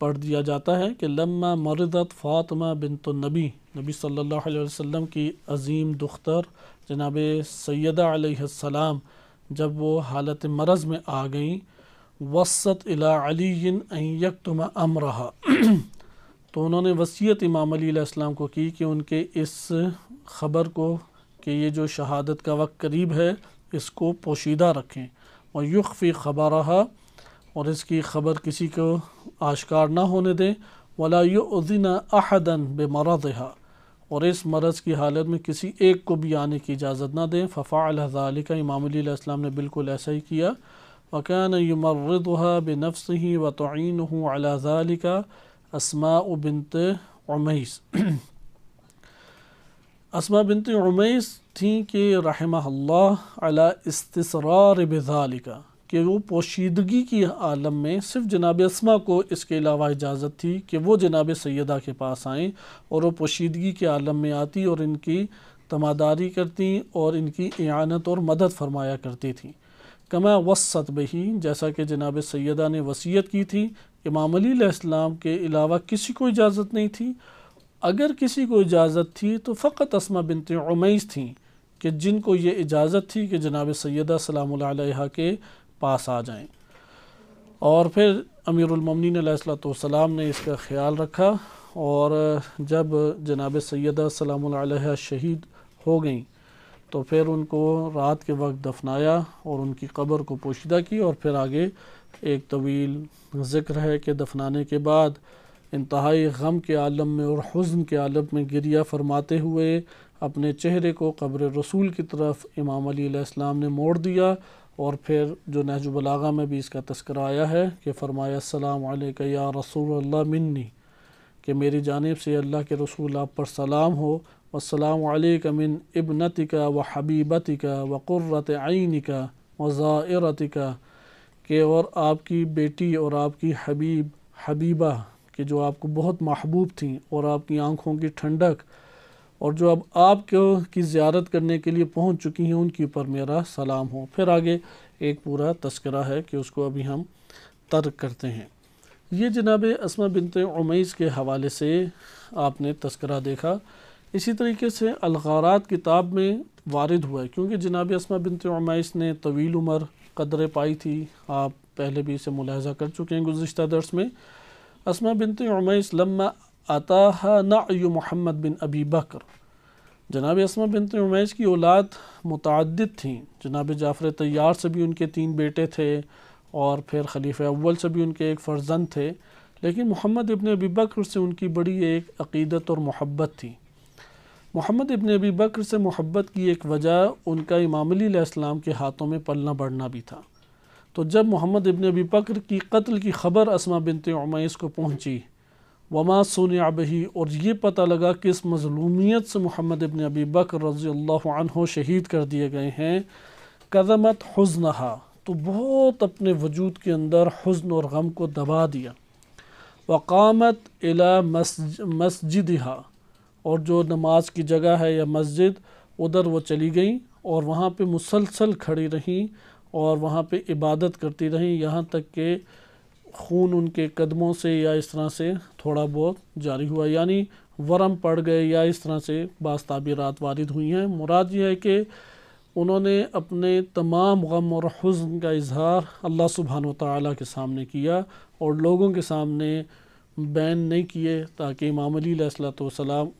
Speaker 1: पढ़ दिया जाता है कि लम्मा मरदत फ़ातिमा बिन तो नबी नबी सल्लल्लाहु अलैहि वसल्लम की अजीम दुख्तर जनाब सैदा जब वो हालत मरज़ में आ गई वसत अला अलीक तुम अम रहा तो उन्होंने वसीयत इमाम अलीसम को की कि उनके इस ख़बर को कि ये जो शहादत का वक्त करीब है इसको पोशीदा रखें और युखफ़ी ख़बर और इसकी खबर किसी को आश्कार ना होने दें वला युदिन अहदन बेमरदहा और इस मरज़ की हालत में किसी एक को भी आने की इजाज़त ना दें फ़फ़ा अलहदाली का इमाम ने बिल्कुल ऐसा ही किया वकान बे नफ्स ही व तोन अलाजाली का Asma bint Umais Asma bint Umais थी कि रहमा अला इसरार का कि वो पोशीदगी की आलम में सिर्फ जनाब असमा को इसके अलावा इजाज़त थी कि वो जनाब सैदा के पास आएँ और वो पोशीदगी के आलम में आती और इनकी तमादारी करती और इनकी एनत और मदद फरमाया करती थी कमा वसत बही जैसा कि जनाब सैदा ने वसीयत की थी इमाम अली के अलावा किसी को इजाज़त नहीं थी अगर किसी को इजाज़त थी तो फ़क़त असमा बिनत उमैस थी कि जिनको ये इजाज़त थी कि जनाब सैदा सलाम के पास आ जाएँ और फिर अमीरमिन ने इसका ख्याल रखा और जब जनाब सैदा सलाम शहीद हो गई तो फिर उनको रात के वक्त दफनाया और उनकी कब्र को पोशिदा की और फिर आगे एक तवील ज़िक्र है कि दफनाने के बाद इंतहाई गम के आलम में और हज़न के आलम में गिरिया फरमाते हुए अपने चेहरे को कब्र रसूल की तरफ इमाम अलीसम ने मोड़ दिया और फिर जो नहजुबलागा में भी इसका तस्कर आया है कि फ़रमाया सलाम या रसूल मिन्नी कि मेरी जानब से अल्लाह के रसूल आप पर सलाम हो वसलाम मिन इबनतिका व हबीबतिका व क़ुर्रत आइनिका वज़ारतिका के और आपकी बेटी और आपकी हबीब हबीबा कि जो आपको बहुत महबूब थी और आपकी आँखों की ठंडक और जो अब आपके की ज्यारत करने के लिए पहुँच चुकी हैं उनके ऊपर मेरा सलाम हो फिर आगे एक पूरा तस्करा है कि उसको अभी हम तर्क करते हैं ये जनाब असमा बिनत उमैस के हवाले से आपने तस्करा देखा इसी तरीके से अलगारात किताब में वारद हुआ है क्योंकि जनाब असमा बिनते उमैस ने तवील उम्र कदरें पाई थी आप पहले भी इसे मुलाजा कर चुके हैं गुज्त दर्स में असमा बिनत उमैस लम्मा अताहा नयु मोहम्मद बिन अबी बकर जनाब असमा बिनत उमैस की औलाद मुतद थी जनाब जाफ़र तैयार से भी उनके तीन बेटे थे और फिर खलीफ़ अव्वल से भी उनके एक फ़र्जंद थे लेकिन मोहम्मद इबन अबी बकर से उनकी बड़ी एक अकीदत और मोहब्बत थी मोहम्मद इबन अबी बकर से मोहब्बत की एक वजह उनका इमाम अलीसम के हाथों में पलना बढ़ना भी था तो जब मोहम्मद इबन अबी बकर की कत्ल की खबर असमा बिनते उमैस को पहुंची वमा सुन बही और ये पता लगा कि इस मजलूमियत से मोहम्मद इबन अबी बकर रज़ी शहीद कर दिए गए हैं कदमत हजनहा तो बहुत अपने वजूद के अंदर हजन और गम को दबा दिया वकामत इला मस्जिद मस्जिद और जो नमाज की जगह है या मस्जिद उधर वो चली गई और वहाँ पे मुसलसल खड़ी रहीं और वहाँ पे इबादत करती रहीं यहाँ तक कि खून उनके कदमों से या इस तरह से थोड़ा बहुत जारी हुआ यानी वरम पड़ गए या इस तरह से बास ताबीरत वारद हुई हैं मुराद ये है कि उन्होंने अपने तमाम गम और हज़न का इजहार अल्लाह सुबहान ताली के सामने किया और लोगों के सामने बैन नहीं किए ताकि इमाम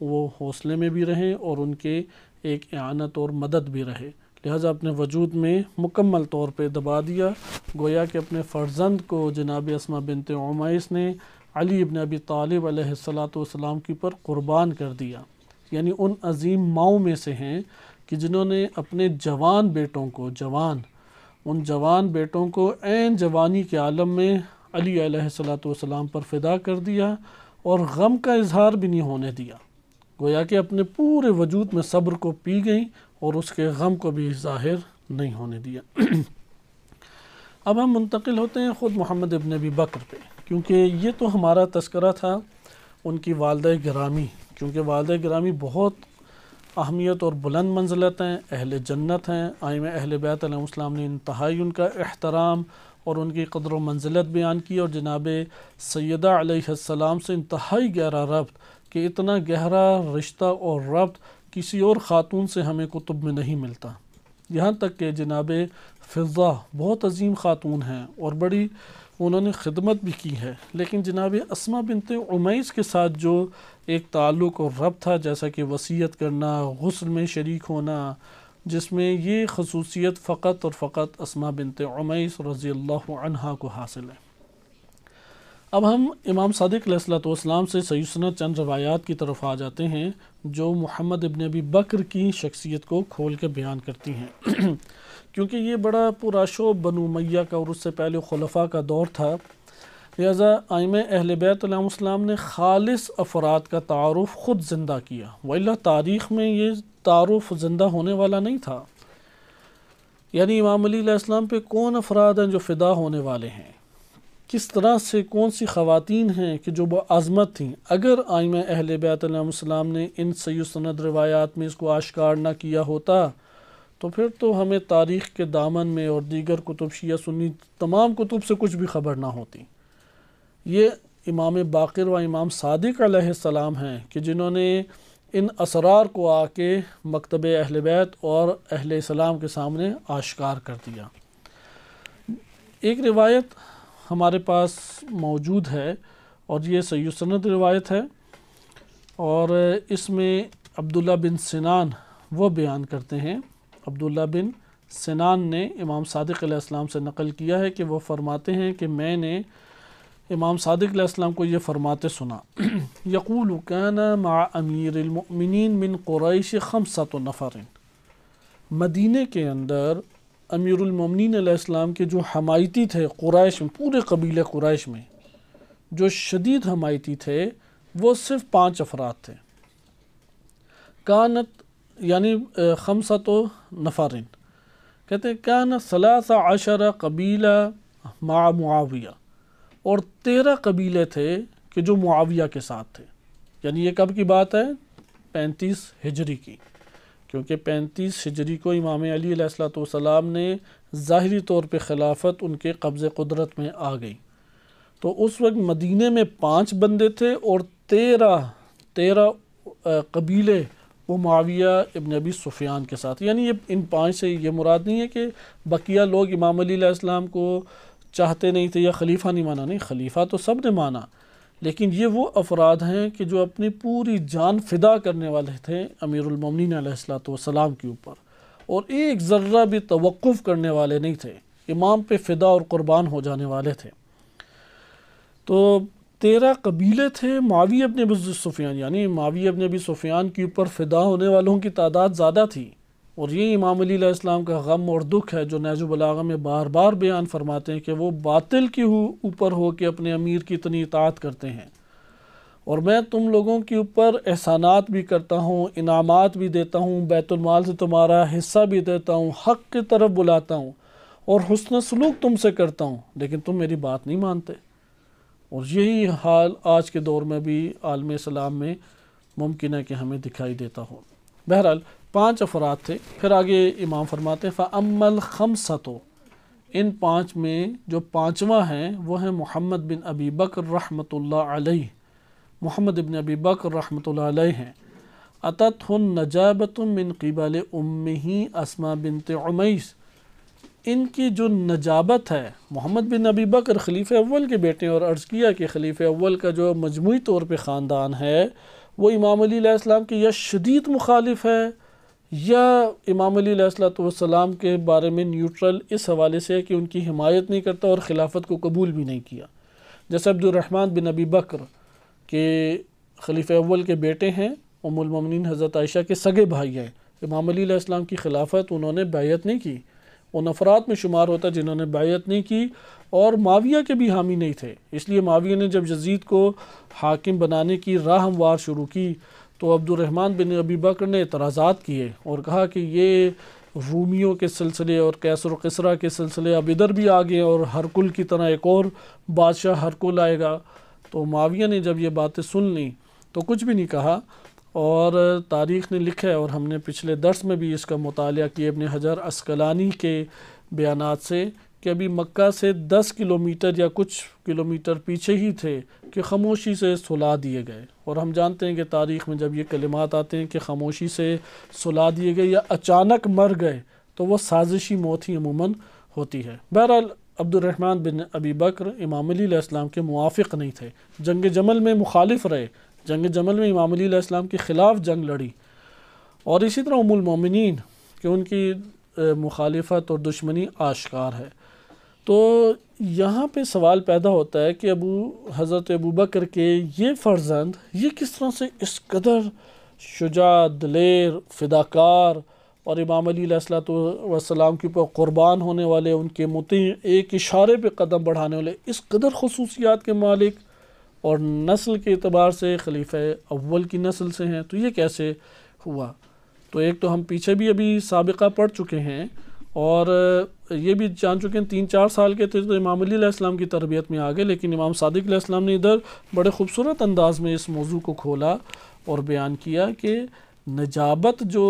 Speaker 1: वो हौसले में भी रहें और उनके एक आनत और मदद भी रहे लिहाजा अपने वजूद में मुकम्मल तौर पर दबा दिया गोया कि अपने फ़र्जंद को जनाब असमा बिनत उमाइस ने अली इबन अबी तालब सलाम की पर क़ुरबान कर दिया यानी उन अजीम माओं में से हैं कि जिन्होंने अपने जवान बेटों को जवान उन जवान बेटों को एन जवानी के आलम में अली सलाम पर फ़िदा कर दिया और गम का इजहार भी नहीं होने दिया गोया कि अपने पूरे वजूद में सब्र को पी गई और उसके गम को भी ज़ाहिर नहीं होने दिया अब हम मुंतकिल होते हैं ख़ुद मोहम्मद इबन अबी बकर पे क्योंकि ये तो हमारा तस्करा था उनकी वालद ग्रामी क्योंकि वालद ग्रामी बहुत अहमियत और बुलंद मंजिलत हैं अहल जन्नत हैं आयम अहल बैतम ने इंतहाई उनका अहतराम और उनकी कदर मंजिलत बयान की और जनाब सैदा से इंतहाई गहरा रब्त कि इतना गहरा रिश्ता और रब्त किसी और ख़ातून से हमें कुतुब में नहीं मिलता यहाँ तक कि जनाब फ़िज़ा बहुत अजीम ख़ातून हैं और बड़ी उन्होंने ख़िदमत भी की है लेकिन जनाब असमा बिनते उमैस के साथ जो एक ताल्लुक़ और रब था जैसा कि वसीयत करना गसल में शरीक होना जिसमें ये खसूसियत फ़कत और फ़कत असमा बिनते उमैस रज़ी अल्लाह को हासिल है अब हम इमाम सदक सलाम से सयुसना चंद रवायात की तरफ आ जाते हैं जो मोहम्मद इबन अबी बकर की शख्सियत को खोल के बयान करती हैं क्योंकि ये बड़ा पूरा शोब बनु मैया का और उससे पहले खलफा का दौर था लिहाजा आयम अहल बैतम ने ख़ालस अफराद का तारफ़ ख़ुद ज़िंदा किया वल्ला तारीख़ में ये तारफ़ ज़िंदा होने वाला नहीं था यानी इमाम अलीसम पे कौन अफराद हैं जो फ़िदा होने वाले हैं किस तरह से कौन सी ख़वातीन हैं कि जो आज़मत थीं अगर आयम अहल बैतम ने इन सही सनद रवायात में इसको आश्कार ना किया होता तो फिर तो हमें तारीख़ के दामन में और दीगर कुतुब शिया सुन्नी तमाम कुतुब से कुछ भी खबर ना होती ये इमाम बाकर व इमाम सदक आसमाम हैं कि जिन्होंने इन असरार को आके मकतब अहल बैत और अहल सलाम के सामने आश्कार कर दिया एक रिवायत हमारे पास मौजूद है और ये सैद सनद रवायत है और इसमें अब्दुल्ला बिन सिनान वो बयान करते हैं अब्दुल्ला बिन सिनान ने इमाम सादिक से नकल किया है कि वो फरमाते हैं कि मैंने इमाम सादिक को ये फरमाते सुना यकूल काना मा अमीर मिन क़ुरैश ख़म तो नफ़र मदीने के अंदर अमीरमिन के जो हमायती थे कुरैश में पूरे कबीले कुरैश में जो शदीद हमायती थे वो सिर्फ़ पाँच अफराद थे कानत यानी खमसा तो नफारिन कहते हैं कान सलासा अशर कबीला मा मुआविया और तेरह कबीले थे कि जो मुआविया के साथ थे यानी ये कब की बात है पैंतीस हिजरी की क्योंकि पैंतीस हिजरी को इमाम अली सलाम ने ज़ाहरी तौर पर खिलाफत उनके कब्ज़ कुदरत में आ गई तो उस वक्त मदीने में पाँच बंदे थे और तेरह तेरह कबीले वो माविया इबन अबी सुफियान के साथ यानी ये इन पाँच से ये मुराद नहीं है कि बकिया लोग इमाम अली को चाहते नहीं थे या खलीफा नहीं माना नहीं खलीफा तो सब ने माना लेकिन ये वो अफराद हैं कि जो अपनी पूरी जान फिदा करने वाले थे अमीरमिन सलाम के ऊपर और एक ज़र्रा भी तवक़ करने वाले नहीं थे इमाम पे फ़िदा और क़ुरबान हो जाने वाले थे तो तेरह कबीले थे मावी अपने सूफियान यानी मावी अपने अबी सुफियान के ऊपर फ़िदा होने वालों की तादाद ज़्यादा थी और ये इमाम अलीसम का गम और दुख है जो नैज में बार बार बयान फरमाते हैं कि वो बातिल के ऊपर हो के अपने अमीर की इतनी इतात करते हैं और मैं तुम लोगों के ऊपर एहसानात भी करता हूँ इनामात भी देता हूँ बैतुलमाल से तुम्हारा हिस्सा भी देता हूँ हक़ की तरफ बुलाता हूँ और हसन सलूक तुमसे करता हूँ लेकिन तुम मेरी बात नहीं मानते और यही हाल आज के दौर में भी आलम इस्लाम में मुमकिन है कि हमें दिखाई देता हो बहरहाल पाँच अफराद थे फिर आगे इमाम फरमाते फ़मल खमसा इन पाँच में जो पाँचवा है वो है मोहम्मद बिन अबी बकर रहमत अलैह मोहम्मद बिन अबी बकर रहमत अलैह हैं अतत हन नजाबत मिन क़बाल उम ही असमा बिन तमईस इनकी जो नजाबत है मोहम्मद बिन अबी बकर खलीफ़ अव्वल के बेटे और अर्ज़ किया कि खलीफ़ अव्वल का जो मजमू तौर पर ख़ानदान है वो इमाम अलीसम के यह शदीद मुखालिफ है या इमाम सलाम के बारे में न्यूट्रल इस हवाले से है कि उनकी हमायत नहीं करता और ख़िलाफ़त को कबूल भी नहीं किया जैसे अब्दुलरहमान बिन नबी बकर के खलीफ़ अव्वल के बेटे हैं उमुलमन हज़रत आयशा के सगे भाई हैं इमाम इस्लाम की खिलाफत उन्होंने बैत नहीं की उन अफराद में शुमार होता जिन्होंने बैत नहीं की और माविया के भी हामी नहीं थे इसलिए माविया ने जब जजीद को हाकिम बनाने की राह हमवार शुरू की तो अब्दुलरहमान बिन अबी बकर ने एतराज़ात किए और कहा कि ये रूमियों के सिलसिले और कैसर कसरा के सिलसिले अब इधर भी आ गए और हरकुल की तरह एक और बादशाह हरकुल आएगा तो माविया ने जब ये बातें सुन ली तो कुछ भी नहीं कहा और तारीख़ ने लिखा है और हमने पिछले दर्स में भी इसका मुताल किया अपने हजर असकलानी के बयान से कि अभी मक्का से दस किलोमीटर या कुछ किलोमीटर पीछे ही थे कि खामोशी से सुला दिए गए और हम जानते हैं कि तारीख़ में जब ये कलिमात आते हैं कि खामोशी से सुला दिए गए या अचानक मर गए तो वह साजिशी मौत ही अमूमन होती है बहरहाल अब्दुलरहमान बिन अबी बकर इमाम अलीसम के मुआफ़ नहीं थे जंग जमल में मुखालिफ रहे जंग जमल में इमाम इस्लाम के ख़िलाफ़ जंग लड़ी और इसी तरह उमुलमिन कि उनकी मुखालफत और दुश्मनी आशकार है तो यहाँ पे सवाल पैदा होता है कि अबू हज़रत अबू बकर के ये फ़र्जंद ये किस तरह से इस कदर शुजा दलेर फिदाकार और इमाम अली वसलाम के ऊपर क़ुरबान होने वाले उनके मुती एक इशारे पे कदम बढ़ाने वाले इस कदर खसूसियात के मालिक और नस्ल के अतबार से खलीफ़ अव्वल की नस्ल से हैं तो ये कैसे हुआ तो एक तो हम पीछे भी अभी सबका पढ़ चुके हैं और ये भी जान चुके हैं तीन चार साल के थे तो इमाम अलीसम की तरबियत में आ गए लेकिन इमाम सदक सदक़लाम ने इधर बड़े खूबसूरत अंदाज में इस मौजू को खोला और बयान किया कि नजाबत जो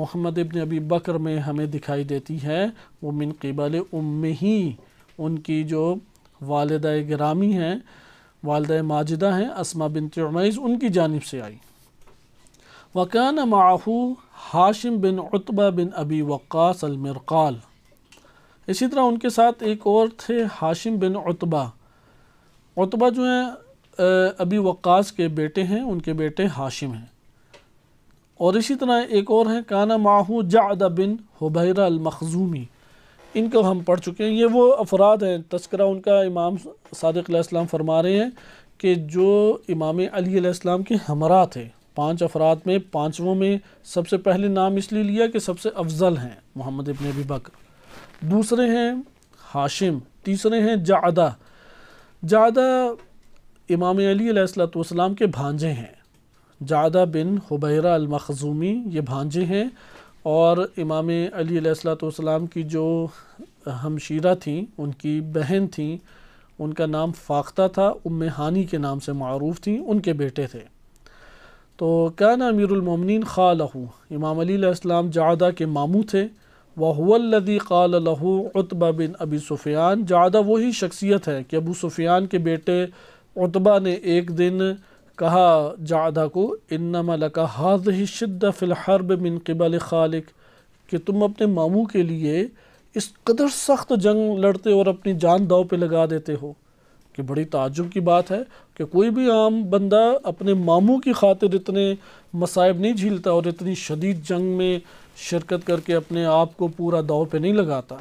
Speaker 1: मोहम्मद इबन अबी बकर में हमें दिखाई देती है वो मिन कबल उम ही उनकी जो वालद ग्रामी हैं वालद माजिदा हैं असमा बिन तमैज़ उनकी जानब से आई वकान माहू हाशिम बिन उतबा बिन अबी वक़ास अलमरकाल इसी तरह उनके साथ एक और थे हाशिम बिन उतबा उतबा जो हैं अभी वक्स के बेटे हैं उनके बेटे हाशिम हैं और इसी तरह एक और हैं काना माहू जादा बिन हुबैरा अलमखजूमी इनको हम पढ़ चुके हैं ये वो अफराद हैं तस्करा उनका इमाम सदक़्लाम फरमा रहे हैं कि जो इमाम अलीसम के हमरा थे पांच अफराद में पांचवों में सबसे पहले नाम इसलिए लिया कि सबसे अफजल हैं मोहम्मद इबन अबी बकर दूसरे हैं हाशिम तीसरे हैं जादा जादा इमाम अलीसलाम के भांजे हैं जादा बिन हुबैरा अलमखजूमी ये भांजे हैं और इमाम अलीसलाम की जो हमशीरा थी उनकी बहन थी उनका नाम फ़ाख्ता था उम हानी के नाम से मरूफ़ थी उनके बेटे थे तो ना अमीरमिन ख़ा लहू इमाम अलीसलाम जादा के मामू थे वहवल्लदी काल लहू उतबा बिन अबी सुफियान ज़्यादा वही शख्सियत है कि अबू सुफियान के बेटे उतबा ने एक दिन कहा ज़्यादा को मलका हाज ही शिद्द फ़िलहरब बिन कबल खालिक कि तुम अपने मामू के लिए इस कदर सख्त जंग लड़ते और अपनी जान दाव पर लगा देते हो कि बड़ी ताजुब की बात है कि कोई भी आम बंदा अपने मामू की खातिर इतने मसायब नहीं झीलता और इतनी शदीद जंग में शिरकत करके अपने आप को पूरा दाव पे नहीं लगाता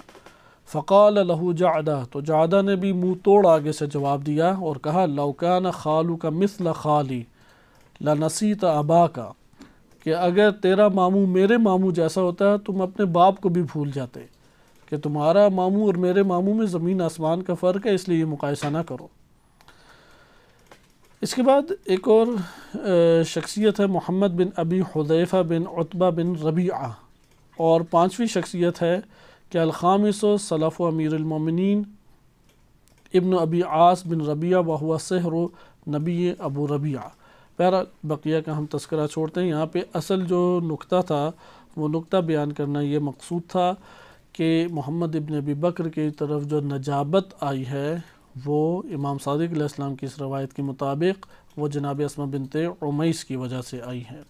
Speaker 1: फ़काल लहू जादा तो जादा ने भी मुँह तोड़ आगे से जवाब दिया और कहा लौकान खालू का मिसल खाली लनसीत अबा का कि अगर तेरा मामू मेरे मामू जैसा होता है तुम अपने बाप को भी भूल जाते कि तुम्हारा मामू और मेरे मामू में ज़मीन आसमान का फ़र्क है इसलिए ये मुकायसा ना करो इसके बाद एक और शख्सियत है मोहम्मद बिन अबी हदैफ़ा बिन उतबा बिन रबीआ और पाँचवीं शख्सियत है कि अलखामिस सलाफ़ अमीरमिन इब्न अबी आस बिन रबिया वह हुआ सहरो नबी अबू रबिया पैरा बकिया का हम तस्करा छोड़ते हैं यहाँ पे असल जो नुक्ता था वो नुक्ता बयान करना ये मकसूद था कि मोहम्मद इब्न अबी बकर की तरफ जो नजाबत आई है वो इमाम सदक की इस रवायत के मुताबिक वो जनाब असमा बिनते उमैस की वजह से आई हैं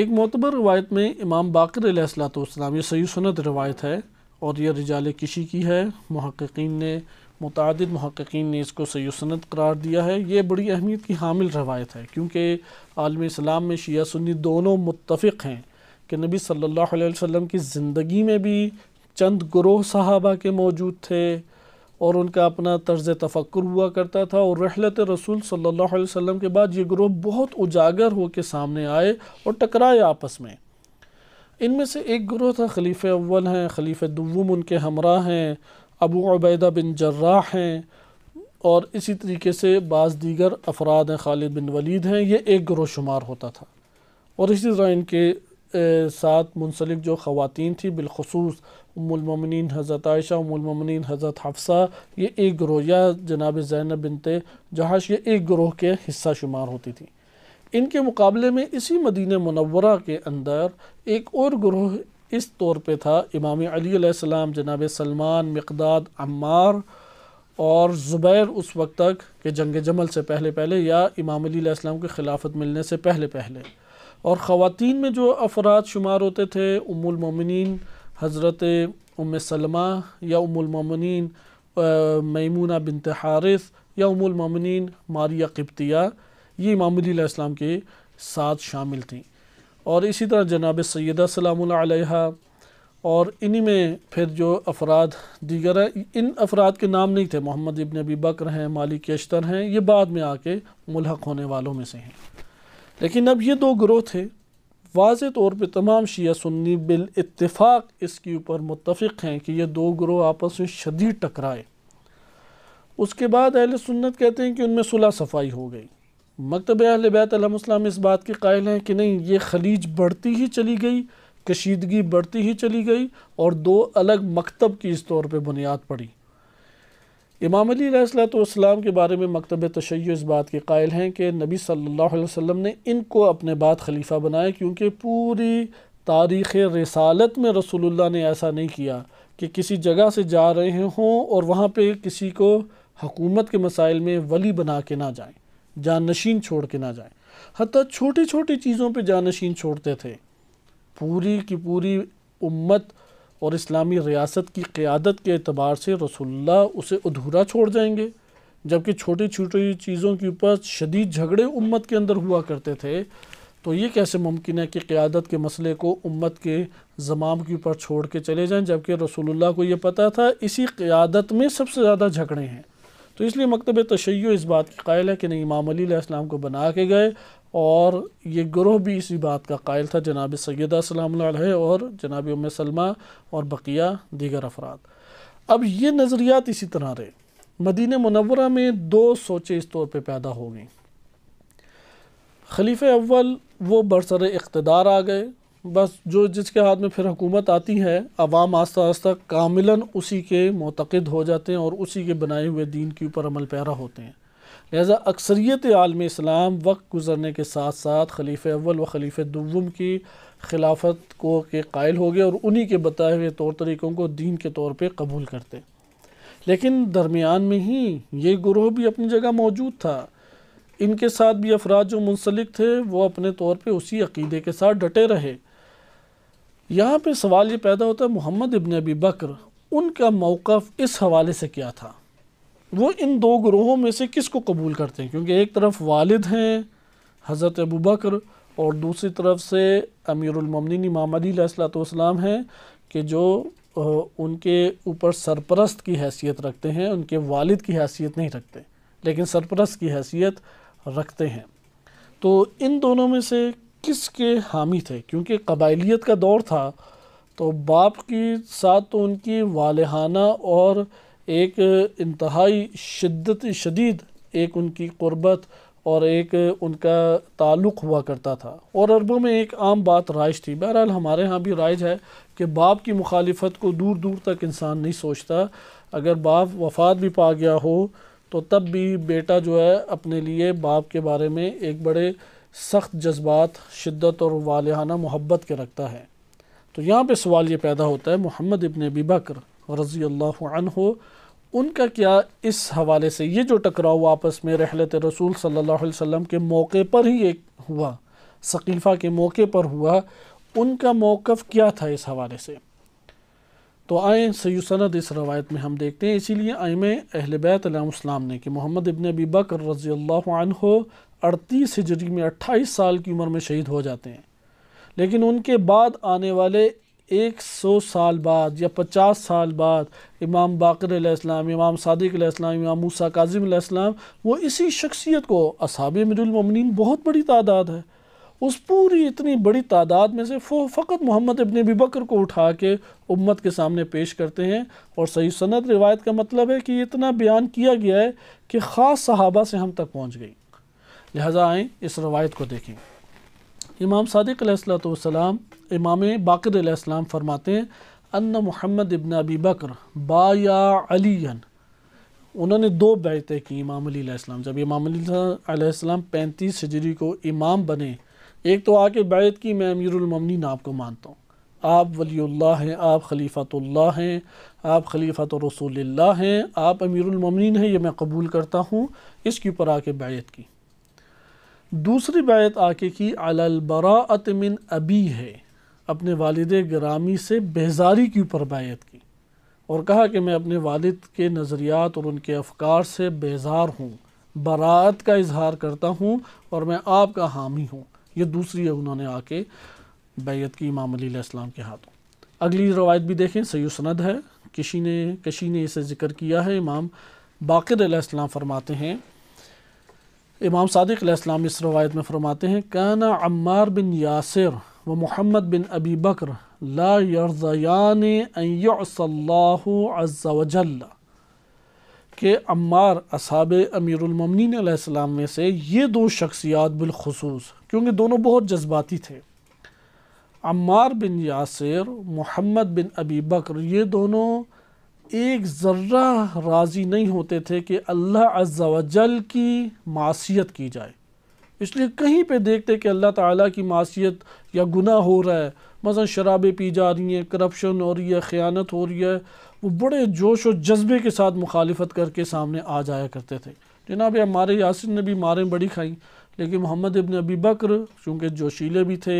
Speaker 1: एक मोतबर रवायत में इमाम बाकर सलाम सही सुनत रवायत है और यह रिजाल किशी की है महक्कीन ने मुतद महक्कीन ने इसको सही सनत करार दिया है ये बड़ी अहमियत की हामिल रवायत है क्योंकि आलम इस्लाम में शिया सुन्नी दोनों मुतफ़ हैं कि नबी सल्ला वसम की ज़िंदगी में भी चंद ग्रोह सहाबा के मौजूद थे और उनका अपना तर्ज तफक्र हुआ करता था और रहलत रसूल सल्लल्लाहु अलैहि वसल्लम के बाद ये ग्रोह बहुत उजागर होकर सामने आए और टकराए आपस में इनमें से एक ग्रोह था खलीफ अव्वल हैं खलीफ दुम उनके हमरा हैं अबू अबैदा बिन जर्रा हैं और इसी तरीके से बाज़ दीगर अफराद हैं खालिद बिन वलीद हैं ये एक ग्रोह शुमार होता था और इसी तरह इनके साथ मुनसलिक जो ख़वान थी बिलखसूस उमुलममिन हज़रत आयशा उमुलममिन हज़रत हफ्सा ये एक ग्रोह या जनाब ज़ैन बिनते जहाश ये एक ग्रोह के हिस्सा शुमार होती थी इनके मुकाबले में इसी मदीन मनवरा के अंदर एक और ग्रोह इस तौर पर था इमाम अलीसम जनाब सलमान मकदाद अम्मार और ज़ुबैर उस वक्त तक के जंग जमल से पहले पहले या इमाम के खिलाफत मिलने से पहले पहले और ख़वान में जो अफराद शुमार होते थे उमुलमोमिन हज़रत उम सलमा या उमुलमोमिन मैमूना बिन तारिस या उमुलमोमिन मारिया किप्तिया ये इमाम इस्लाम के साथ शामिल थी और इसी तरह जनाब सैदा सलाम और इन्हीं में फिर जो अफराद दीगर हैं इन अफराद के नाम नहीं थे मोहम्मद इबन अबी बकर हैं मालिक अश्तर हैं ये बाद में आके मुलहक होने वालों में से हैं लेकिन अब ये दो ग्रोह थे वाज तौर पर तमाम शिया सुन्नी बिल इतफ़ाक़ इसके ऊपर मुतफ़ हैं कि यह दो ग्रोह आपस में शदीद टकराए उसके बाद अहल सुन्नत कहते हैं कि उनमें सुलह सफाई हो गई मकतब अहल बैतम इस बात के कायल हैं कि नहीं ये खलीज बढ़ती ही चली गई कशीदगी बढ़ती ही चली गई और दो अलग मकतब की इस तौर पर बुनियाद पड़ी इमाम अलीसलाम के बारे में मकतब तशै इस बात के कायल हैं कि नबी सल्लल्लाहु अलैहि वसल्लम ने इनको अपने बाद खलीफा बनाया क्योंकि पूरी तारीख़ रसालत में रसूलुल्लाह ने ऐसा नहीं किया कि किसी जगह से जा रहे हों और वहाँ पे किसी को हकूमत के मसाइल में वली बना के ना जान जानशीन छोड़ के ना जाएँ हती छोटी छोटी चीज़ों जान जानशीन छोड़ते थे पूरी की पूरी उम्मत और इस्लामी रियासत की क़्यादत के अतबार से रसुल्ला उसे अधूरा छोड़ जाएंगे जबकि छोटी छोटी चीज़ों के ऊपर शदीद झगड़े उम्मत के अंदर हुआ करते थे तो ये कैसे मुमकिन है कि क़्यादत के मसले को उम्मत के जमाम के ऊपर छोड़ के चले जाएँ जबकि रसोल्ला को ये पता था इसी क़्यादत में सबसे ज़्यादा झगड़े हैं तो इसलिए मकतब तशै इस बात की कायल है कि नहीं इमाम अलीसम को बना के गए और ये ग्रोह भी इसी बात का कायल था जनाब सैदा सलाम और जनाब उम सलमा और बकिया दीगर अफराद अब ये नज़रियात इसी तरह रहे मदीन मनवरा में दो सोचें इस तौर पर पैदा हो गई खलीफ अव्वल वो बरसर इकतदार आ गए बस जो जिसके हाथ में फिर हुकूमत आती है अवाम आस्ता आस्ता कामिलन उसी के मतकद हो जाते हैं और उसी के बनाए हुए दीन के ऊपर अमल पैरा होते हैं लिहाजा अक्सरियत आलम इस्लाम वक्त गुजरने के साथ साथ खलीफ अव्वल व खलीफ दुम की खिलाफत को के कायल हो गए और उन्हीं के बताए हुए तौर तरीक़ों को दीन के तौर पर कबूल करते लेकिन दरमियान में ही ये ग्रोह भी अपनी जगह मौजूद था इनके साथ भी अफराद जो मुंसलिक थे वो अपने तौर पे उसी अकीदे के साथ डटे रहे यहाँ पे सवाल ये पैदा होता है मोहम्मद इबन अबी बकर उनका मौक़ इस हवाले से क्या था वो इन दो ग्रोहों में से किस को कबूल करते हैं क्योंकि एक तरफ वालिद हैं हज़रत अबू बकर और दूसरी तरफ से अमीरमिन इमाम हैं कि जो उनके ऊपर सरपरस्त की हैसियत रखते हैं उनके वालिद की हैसियत नहीं रखते लेकिन सरपरस्त की हैसियत रखते हैं तो इन दोनों में से किसके हामी थे क्योंकि कबाइलीत का दौर था तो बाप की साथ तो उनकी वालहाना और एक इंतहाई शिद्दत शदीद एक उनकी क़ुरबत और एक उनका ताल्लुक़ हुआ करता था और अरबों में एक आम बात राइज थी बहरहाल हमारे यहाँ भी राइज है कि बाप की मुखालफत को दूर दूर तक इंसान नहीं सोचता अगर बाप वफात भी पा गया हो तो तब भी बेटा जो है अपने लिए बाप के बारे में एक बड़े सख्त जज्बात शिद्दत और वालहाना मोहब्बत के रखता है तो यहाँ पे सवाल ये पैदा होता है मोहम्मद इबन अबी बकर रज़ी अल्लाह उनका क्या इस हवाले से ये जो टकराव आपस में रहलत रसूल सल्लल्लाहु अलैहि वसल्लम के मौके पर ही एक हुआ सकीफ़ा के मौके पर हुआ उनका मौक़ क्या था इस हवाले से तो आए सैसनद इस रवायत में हम देखते हैं इसीलिए आयम अहल बैतम ने कि मोहम्मद इबन अबी बकर रज़ी अड़तीस हिजरी में अट्ठाईस साल की उम्र में शहीद हो जाते हैं लेकिन उनके बाद आने वाले एक सौ साल बाद या पचास साल बाद इमाम बाकर इस्लाम इमाम सादिक इस्लाम इमाम मूसा काजिम इस्लाम वो इसी शख्सियत को असाब मिनमिन बहुत बड़ी तादाद है उस पूरी इतनी बड़ी तादाद में से फ़कत मोहम्मद इबन बिबकर बकर को उठा के उम्मत के सामने पेश करते हैं और सही सनत रिवायत का मतलब है कि इतना बयान किया गया है कि ख़ास सहाबा से हम तक पहुँच गई लिहाजा आएँ इस रवायत को देखें इमाम सदक इमाम बाकर फरमाते हैं अन्न मोहम्मद इबन अबी बकर बायान उन्होंने दो बैतें की इमाम अलीसम जब इमाम अलीसम पैंतीस हजरी को इमाम बने एक तो आके बैत की मैं अमीरममिन आपको मानता हूँ आप वलील्ला हैं आप खलीफ़तुल्ला हैं आप खलीफ़त रसूल हैं आप अमीरममिन हैं ये मैं कबूल करता हूँ इसके ऊपर आके बैत की दूसरी बायत आके की अलबरात मिन अबी है अपने वालद ग्रामी से बेजारी के ऊपर बायत की और कहा कि मैं अपने वालिद के नज़रियात और उनके अफकार से बेजार हूँ बरात का इजहार करता हूँ और मैं आपका हामी हूँ ये दूसरी है उन्होंने आके बैत की इमाम अलीसम के हाथों अगली रवायत भी देखें सही सनद है किसी ने किसी ने इसे ज़िक्र किया है इमाम बाकर फरमाते हैं इमाम सदक इस्लाम इस रवायत में फ़रमाते हैं काना अम्मार बिन यासिर व मोहम्मद बिन अबी बकर ला के अम्मार असाब अमीरमिन में से ये दो शख्सियात बिलखसूस क्योंकि दोनों बहुत जज्बाती थे अम्मार बिन यासिर मोहम्मद बिन अबी बकर ये दोनों एक ज़र्रा राज़ी नहीं होते थे कि अल्लाह अज्जावजल की मासीत की जाए इसलिए कहीं पे देखते कि अल्लाह ताला की मासीत या गुनाह हो रहा है मसलन शराबें पी जा रही हैं करप्शन हो रही है ख़यानत हो रही है वो बड़े जोश और जज्बे के साथ मुखालफत करके सामने आ जाया करते थे जनाब हमारे यासिन ने भी मारें बड़ी खाई लेकिन मोहम्मद इबन अबी बकर चूँकि जोशीले भी थे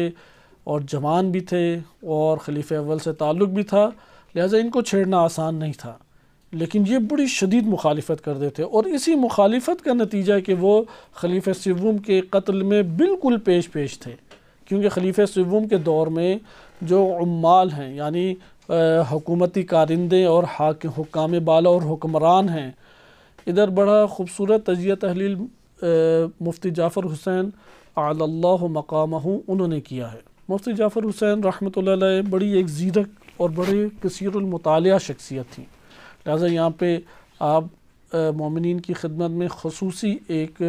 Speaker 1: और जवान भी थे और खलीफ अव्वल से ताल्लुक़ भी था लिहाजा इनको छेड़ना आसान नहीं था लेकिन ये बड़ी शदीद मुखालफत कर देते और इसी मुखालफत का नतीजा कि वो खलीफ सिवम के कत्ल में बिल्कुल पेश पेश थे क्योंकि खलीफ सिवम के दौर में जो उम्माल हैं यानी हुकूमती कारिंदे और हाक हुकाम बाला और हुक्मरान हैं इधर बड़ा खूबसूरत तजिया तहलील मुफ्ती जाफ़र हुसैन आल्ला मकाम उन्होंने किया है मुफ्ती जाफ़र हुसैन रहमत बड़ी एक जीरक और बड़े कसरमताल शख्सियत थी लिहाजा यहाँ पर आप मोमिन की खिदमत में खसूस एक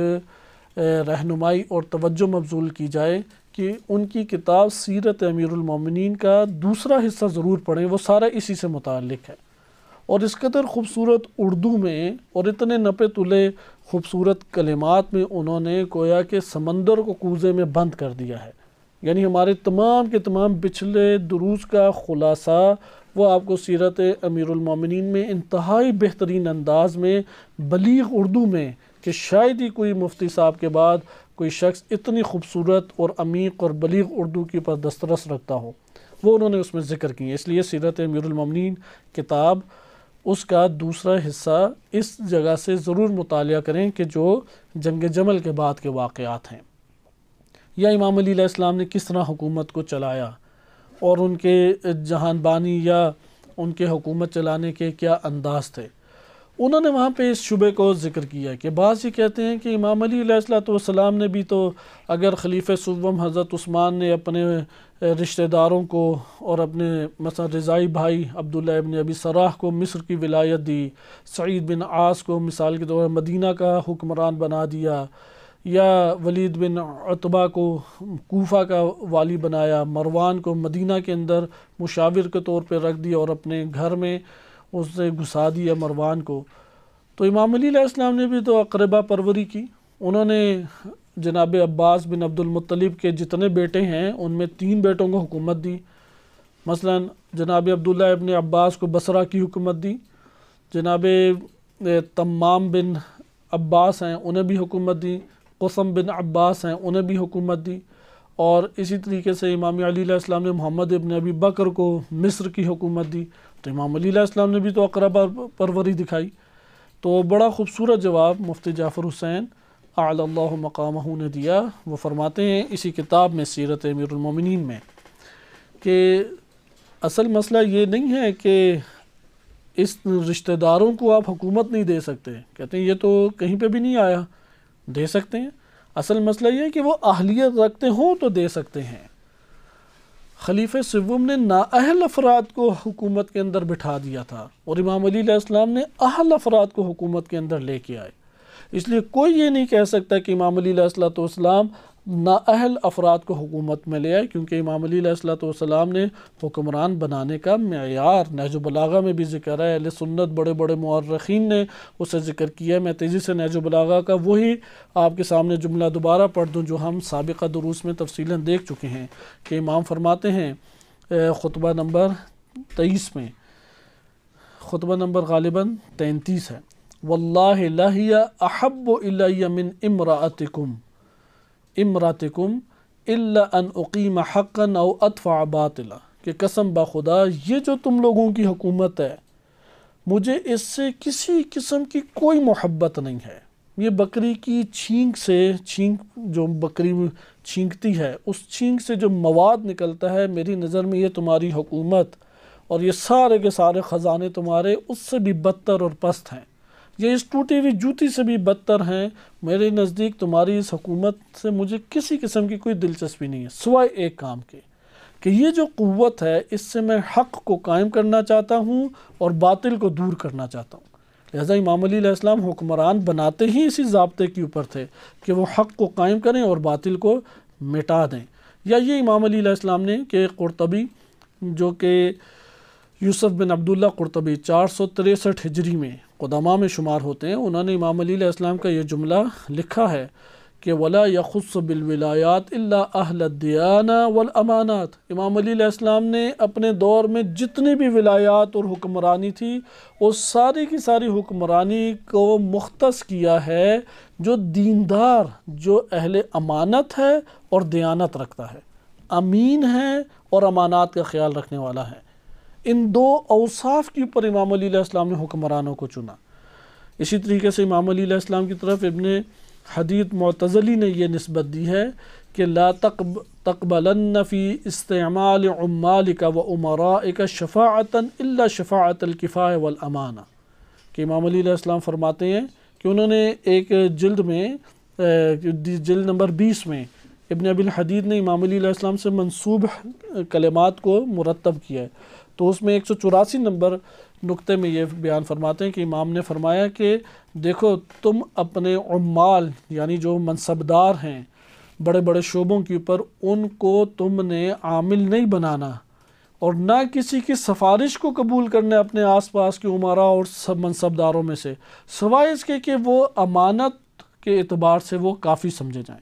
Speaker 1: रहनुमाई और तवज्जो मबजूल की जाए कि उनकी किताब सीरत अमीरमिन का दूसरा हिस्सा ज़रूर पढ़ें वो सारा इसी से मुतक है और इस कदर खूबसूरत उर्दू में और इतने नपे तुले खूबसूरत कलिमात में उन्होंने गोया के समंदर को कूजे में बंद कर दिया है यानी हमारे तमाम के तमाम पिछले दरूस का ख़ुलासा वो आपको सीरत अमीरमिन में इंतहाई बेहतरीन अंदाज में बलीग उर्दू में कि शायद ही कोई मुफ्ती साहब के बाद कोई शख्स इतनी खूबसूरत और अमीक और बलीग उर्दू की पर दस्तरस रखता हो वो उन्होंने उसमें ज़िक्र किए इसलिए सीरत अमीरमिन किताब उसका दूसरा हिस्सा इस जगह से ज़रूर मुताल करें कि जो जंग जमल के बाद के वाक़ात हैं या इमाम इस्लाम ने किस तरह हुकूमत को चलाया और उनके जहानबानी या उनके हुकूमत चलाने के क्या अंदाज थे उन्होंने वहाँ पे इस शुबे को ज़िक्र किया कि बाज़ ये कहते हैं कि इमाम अलीसलाम ने भी तो अगर खलीफ़ सुबम हज़रत उस्मान ने अपने रिश्तेदारों को और अपने मसा रज़ाई भाई अब्दुल्ला इबन अबी सराह को मिस्र की विलायत दी सईद बिन आस को मिसाल के तौर पर मदीना का हुक्मरान बना दिया या वलीद बिन अतबा को कोफा का वाली बनाया मरवान को मदीना के अंदर मुशाविर के तौर पर रख दिया और अपने घर में उसने घुसा दिया मरवान को तो इमाम अलीस्म ने भी तो अकरबा परवरी की उन्होंने जनाब अब्बास बिन अब्दुलमतलब के जितने बेटे हैं उनमें तीन बेटों को हुकूमत दी मसला जनाब अब्दुल्ला इबन अब्बास को बसरा की हुकूमत दी जनाब तमाम बिन अब्बास हैं उन्हें भी हुकूमत दी कसम बिन अब्बास हैं उन्हें भी हुकूमत दी और इसी तरीके से इमाम अली इस्लाम ने मोहम्मद इबन अबी बकर को मिस्र की हुकूमत दी तो इमाम अली इस्लाम ने भी तो अकरबा परवरी दिखाई तो बड़ा खूबसूरत जवाब मुफ्ती जाफ़र हुसैन आल्ला मकाम ने दिया वो फरमाते हैं इसी किताब में सीरत अमीरमिन में कि असल मसला ये नहीं है कि इस रिश्तेदारों को आप हुकूमत नहीं दे सकते कहते हैं ये तो कहीं पे भी नहीं आया दे सकते हैं असल मसला यह है कि वो अहलियत रखते हों तो दे सकते हैं खलीफ सवम ने नाअहल अफराद को हुकूमत के अंदर बिठा दिया था और इमाम अली इस्लाम ने अहल अफराद को हुकूमत के अंदर लेके आए इसलिए कोई ये नहीं कह सकता कि इमाम अली सलाम नाअहल अफराद को हुकूमत में ले आए क्योंकि इमाम अलीसलाम ने हुक्मरान बनाने का मैार नहजुबलागा में भी जिक्र है अल सुन्नत बड़े बड़े मर्रखीन ने उसे जिक्र किया मैं तेज़ी से नहजुबलागा का वही आपके सामने जुमला दोबारा पढ़ दूँ जो हम सबका दरूस में तफसीला देख चुके हैं कि इमाम फरमाते हैं ख़ुतबा नंबर तेईस में ख़ुतबा नंबर गालिबा तैंतीस है वल्ला अहब मिन इमरातिकुम इमरातकुम अनुकीम हक़न और अतफ़ा बातिला कि कसम बाखुदा ये जो तुम लोगों की हुकूमत है मुझे इससे किसी किस्म की कोई मोहब्बत नहीं है ये बकरी की छींक से छींक जो बकरी छींकती है उस छींक से जो मवाद निकलता है मेरी नज़र में ये तुम्हारी हुकूमत और ये सारे के सारे ख़जाने तुम्हारे उससे भी बदतर और पस्त हैं ये इस टूटी हुई जूती से भी बदतर हैं मेरे नज़दीक तुम्हारी इस हुकूमत से मुझे किसी किस्म की कोई दिलचस्पी नहीं है सिवाय एक काम के कि ये जो क़वत है इससे मैं हक़ को कायम करना चाहता हूँ और बातिल को दूर करना चाहता हूँ लिहाजा इमाम अलीसम हुक्मरान बनाते ही इसी जबते के ऊपर थे कि वो हक़ को कायम करें और बातिल को मिटा दें या ये इमाम अलीसम ने कि कुरतबी जो कि यूसुफ़ बिन अब्दुल्ला कुरतबी चार सौ तिरसठ हिजरी में कदमा में शुमार होते हैं उन्होंने इमाम इस्लाम का ये जुमला लिखा है कि वला यखुस बिलविलायात अहलदियाना वल अमानात इमाम इस्लाम ने अपने दौर में जितनी भी विलायात और हुक्मरानी थी उस सारी की सारी हुक्मरानी को मुख्त किया है जो दीनदार जो अहल अमानत है और दयानत रखता है अमीन है और अमानात का ख्याल रखने वाला है इन दो अवसाफ के ऊपर इमाम अलीसम ने हुक्मरानों को चुना इसी तरीके से इमाम अलीसम की तरफ इबन हदीत मतज़ली ने यह नस्बत दी है कि ला तक तकबलनफ़ी इस्तेमाल उमाल का व उमरा का शफ़ातन अल्ला शफ़ातलकफ़ा वलमाना कि इमाम अलीसम फरमाते हैं कि उन्होंने एक जल्द में जल्द नंबर बीस में इबन अबिल हदीद ने इमाम अलीसम से मनसूब कलमात को मुरतब किया है तो उसमें एक सौ नंबर नुक्ते में ये बयान फरमाते हैं कि इमाम ने फरमाया कि देखो तुम अपने उमाल यानी जो मनसबदार हैं बड़े बड़े शोबों के ऊपर उनको तुमने आमिल नहीं बनाना और ना किसी की सफारिश को कबूल करने अपने आसपास के उमारा और सब मनसबदारों में से सवाए इसके कि वो अमानत के अतबार से वो काफ़ी समझे जाएँ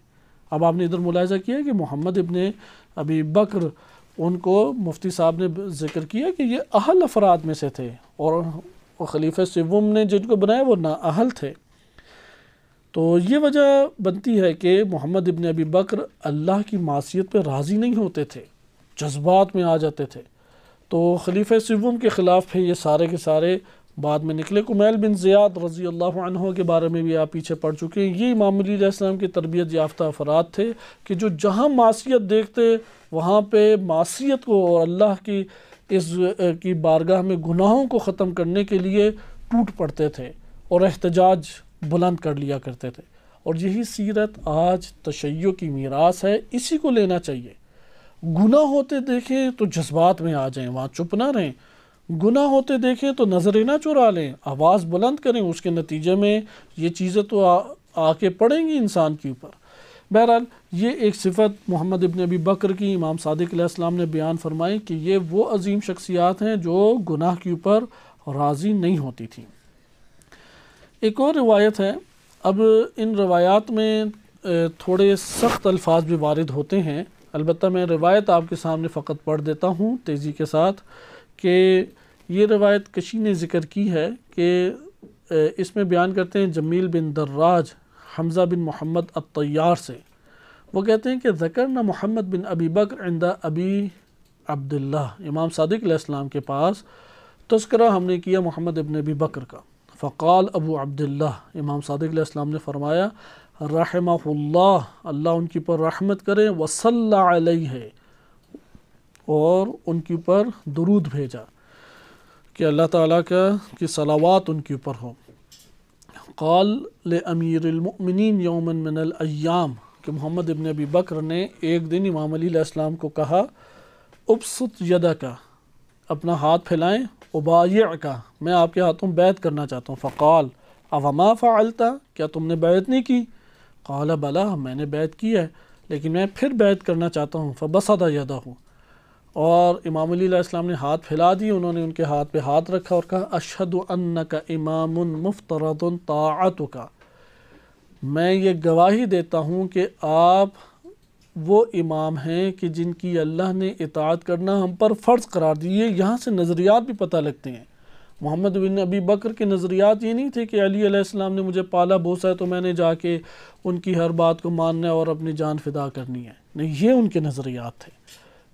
Speaker 1: अब आपने इधर मुलायजा किया कि मोहम्मद इबन अभी बकर उनको मुफ्ती साहब ने जिक्र किया कि ये अहल अफराद में से थे और, खलीफ सिवम ने जिनको बनाया वो ना अहल थे तो ये वजह बनती है कि मोहम्मद इबन अबी बकर अल्लाह की मासीत पर राज़ी नहीं होते थे जज्बात में आ जाते थे तो खलीफ सिवम के ख़िलाफ़ है ये सारे के सारे बाद में निकले कुमैल बिन ज़ियाद रज़ी अल्लाह के बारे में भी आप पीछे पढ़ चुके हैं ये इमाम अलीसम के तरबियत याफ्तः अफराद थे कि जो जहाँ मासीत देखते वहाँ पर मासीत को और अल्लाह की इस की बारगाह में गुनाहों को ख़त्म करने के लिए टूट पड़ते थे और एहतजाज बुलंद कर लिया करते थे और यही सीरत आज तशैय की मीरास है इसी को लेना चाहिए गुनाह होते देखें तो जज्बात में आ जाएं वहाँ चुप ना रहें गुना होते देखें तो नज़रें ना चुरा लें आवाज़ बुलंद करें उसके नतीजे में ये चीज़ें तो आ, आके पड़ेंगी इंसान के ऊपर बहरहाल ये एक सिफत मोहम्मद इबन अबी बकर की इमाम सादिक सलाम ने बयान फरमाई कि ये वो अजीम शख्सियात हैं जो गुनाह के ऊपर राज़ी नहीं होती थी एक और रिवायत है अब इन रवायात में थोड़े सख्त अल्फाज भी वारद होते हैं अलबत्त मैं रिवायत आपके सामने फ़कत पढ़ देता हूँ तेज़ी के साथ कि ये रवायत कशी ने ज़िक्र की है कि इसमें बयान करते हैं जमील बिन दर्राज हमज़ा बिन मोहम्मद अतैयार से वो कहते हैं कि ज़कर न मोहम्मद बिन अबी बकर इंदा अबी अब्दुल्ला इमाम सदक के पास तस्करा हमने किया मोहम्मद इबन अबी बकर का फ़काल अबू अब्दुल्ला इमाम सदक ने फ़रमाया रहमल्ला अल्लाह उनके ऊपर रहमत करें वसल्ला है और उनके ऊपर दरूद भेजा कि अल्लाह ताला का की सलावात उनके ऊपर हो कॉल ले अमीरमिन यौमन अय्याम कि मोहम्मद इबन अबी बकर ने एक दिन इमाम अलीसम को कहा उपसुत यदा का अपना हाथ फैलाएं उबाय का मैं आपके हाथों बैत करना चाहता हूँ फ़क़ाल अवमा फ़ालता क्या तुमने बैत नहीं की कॉल बला मैंने बैत की है लेकिन मैं फिर बैत करना चाहता हूँ फ़बसदा यदा हूँ और इमाम इस्लाम ने हाथ फैला दिए उन्होंने उनके हाथ पे हाथ रखा और कहा अशद का इमाम मुफ्तरत तात का मैं ये गवाही देता हूँ कि आप वो इमाम हैं कि जिनकी अल्लाह ने इतात करना हम पर फ़र्ज़ करार दिए यहाँ से नज़रियात भी पता लगते हैं मोहम्मद बिन अबी बकर के नज़रियात ये नहीं थे कि अली अलैहिस्सलाम ने मुझे पाला बोसा है तो मैंने जाके उनकी हर बात को मानना और अपनी जान फिदा करनी है नहीं ये उनके नज़रियात थे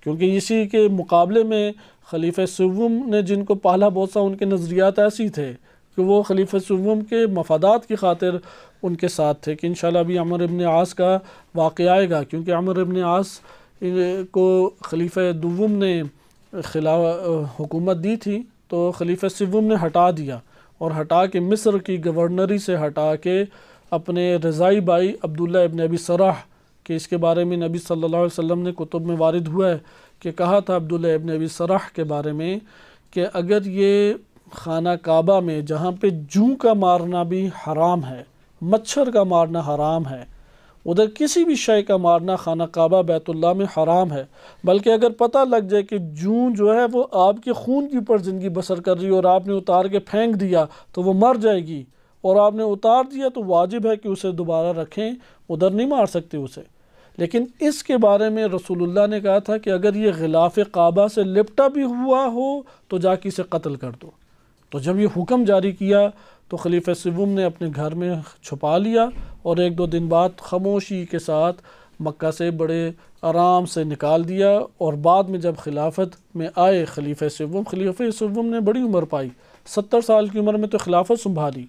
Speaker 1: क्योंकि इसी के मुकाबले में खलीफ सुवम ने जिनको पाला बोसा उनके नज़रियात ऐसी थे कि वो खलीफ सुवम के मफादात की खातिर उनके साथ थे कि इन अभी अमर इबन आस का वाक़ आएगा क्योंकि अमर इबन आस को खलीफ दुवम ने खिला हुकूमत दी थी तो खलीफ सिवम ने हटा दिया और हटा के मिस्र की गवर्नरी से हटा के अपने रज़ाई भाई अब्दुल्ला इबन अबी सराह कि इसके बारे में नबी सल्लल्लाहु अलैहि वसल्लम ने कुतुब में वारिद हुआ है कि कहा था अब्दुल इबन अबी सराह के बारे में कि अगर ये खाना काबा में जहाँ पे जू का मारना भी हराम है मच्छर का मारना हराम है उधर किसी भी शय का मारना खाना काबा बैतुल्ला में हराम है बल्कि अगर पता लग जाए कि जूँ जो है वो आपके खून के ऊपर ज़िंदगी बसर कर रही है और आपने उतार के फेंक दिया तो वो मर जाएगी और आपने उतार दिया तो वाजिब है कि उसे दोबारा रखें उधर नहीं मार सकते उसे लेकिन इसके बारे में रसूलुल्लाह ने कहा था कि अगर ये गिलाफ काबा से लिपटा भी हुआ हो तो जाके इसे कत्ल कर दो तो जब ये हुक्म जारी किया तो खलीफ सिवम ने अपने घर में छुपा लिया और एक दो दिन बाद खामोशी के साथ मक्का से बड़े आराम से निकाल दिया और बाद में जब खिलाफत में आए खलीफ सिवम खलीफ सिवम ने बड़ी उम्र पाई सत्तर साल की उम्र में तो खिलाफत संभाली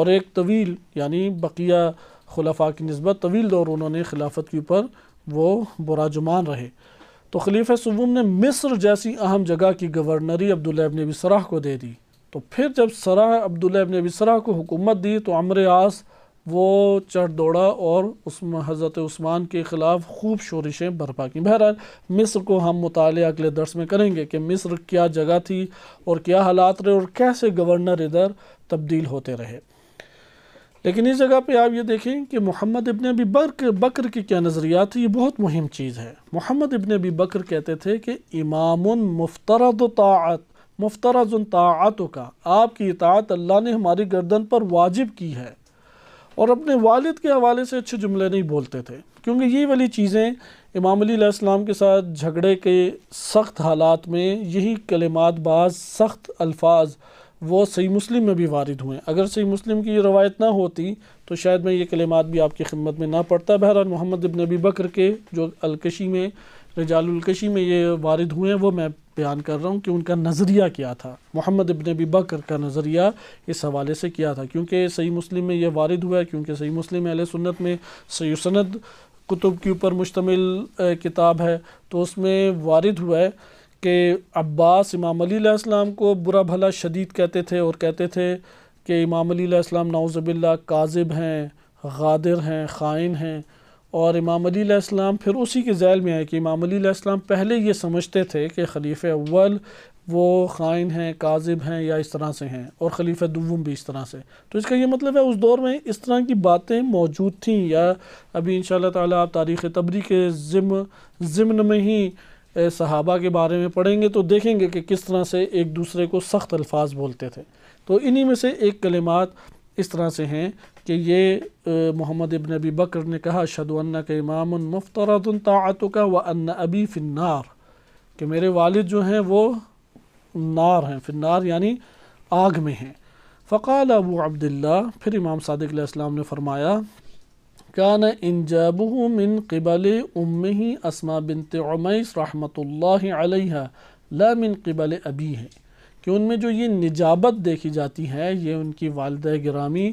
Speaker 1: और एक तवील यानी बकिया खुलफा की नस्बत तवील दौर उन्होंने खिलाफत के ऊपर वो बुराजुमान रहे तो खलीफ सबूम ने मिस्र जैसी अहम जगह की गवर्नरी अब्दुल्ला इबन सराह को दे दी तो फिर जब सराह अब्दुल्ला इबन सराह को हुकूमत दी तो अमर आस वो चढ़ दौड़ा और उस हज़रत उस्मान के ख़िलाफ़ खूब शोरिशें बर्पा की बहरहाल मिस्र को हम मुताल अगले दर्स में करेंगे कि मिस्र क्या जगह थी और क्या हालात रहे और कैसे गवर्नर इधर तब्दील होते रहे लेकिन इस जगह पे आप ये देखें कि मोहम्मद इबन अबी बक बकर की क्या नज़रियात है ये बहुत मुहिम चीज़ है मोहम्मद इबन अबी बकर कहते थे कि इमाम मुफ्तरद तात मुफ्तरज तात का आपकी इतात अल्लाह ने हमारी गर्दन पर वाजिब की है और अपने वालिद के हवाले से अच्छे जुमले नहीं बोलते थे क्योंकि ये वाली चीज़ें इमाम अलीसम के साथ झगड़े के सख्त हालात में यही कलमात बाज सख्त अल्फाज वो सही मुस्लिम में भी वारद हुए अगर सही मुस्लिम की रवायत ना होती तो शायद मैं ये कलेमात भी आपकी खिदमत में ना बहर बहरहाल मोहम्मद इबन नबी बकर के जो अलकशी में रजालकशी में ये वारद हुए हैं वो मैं बयान कर रहा हूँ कि उनका नज़रिया क्या था मोहम्मद इबन अबी बकर का नज़रिया इस हवाले से किया था क्योंकि सही मुस्लिम में यह वारद हुआ है क्योंकि सही मुस्लिम अहल सुन्नत में सही कुतुब के ऊपर मुश्तमिल किताब है तो उसमें वारद हुआ है कि अब्बास इमाम अलीम को बुरा भला शदीद कहते थे और कहते थे कि इमाम अलीम नाउज़बिल्ला काजिब हैं गादिर हैं ख़ाइन हैं और इमाम अलीम फिर उसी के जैल में आए कि इमाम अलीम पहले ये समझते थे कि खलीफ़ अव्वल वो ख़ाइन हैं काजिब हैं या इस तरह से हैं और ख़लीफ़ दुम भी इस तरह से तो इसका ये मतलब है उस दौर में इस तरह की बातें मौजूद थीं या अभी इन शाह तारीख़ तबरी के ज़िम ज़िमन में ही सहाबा के बारे में पढ़ेंगे तो देखेंगे कि किस तरह से एक दूसरे को सख्त अल्फाज बोलते थे तो इन्हीं में से एक कलिमात इस तरह से हैं कि ये मोहम्मद इबन अबी बकर ने कहा शदवन्ना का इमाम मुफ्तरतन का व अन्ना अबी फिन्नार कि मेरे वालिद जो हैं वो नार हैं फिन्नार यानी आग में हैं फ़काल अबू अब्दुल्ला फिर इमाम सदक ने फ़रमाया كان إنجابه من قبل أمه أسماء असमा बिनत उमैस الله عليها لا من अबी أبيه कि उनमें जो ये निजाबत देखी जाती है ये उनकी वालद ग्रामी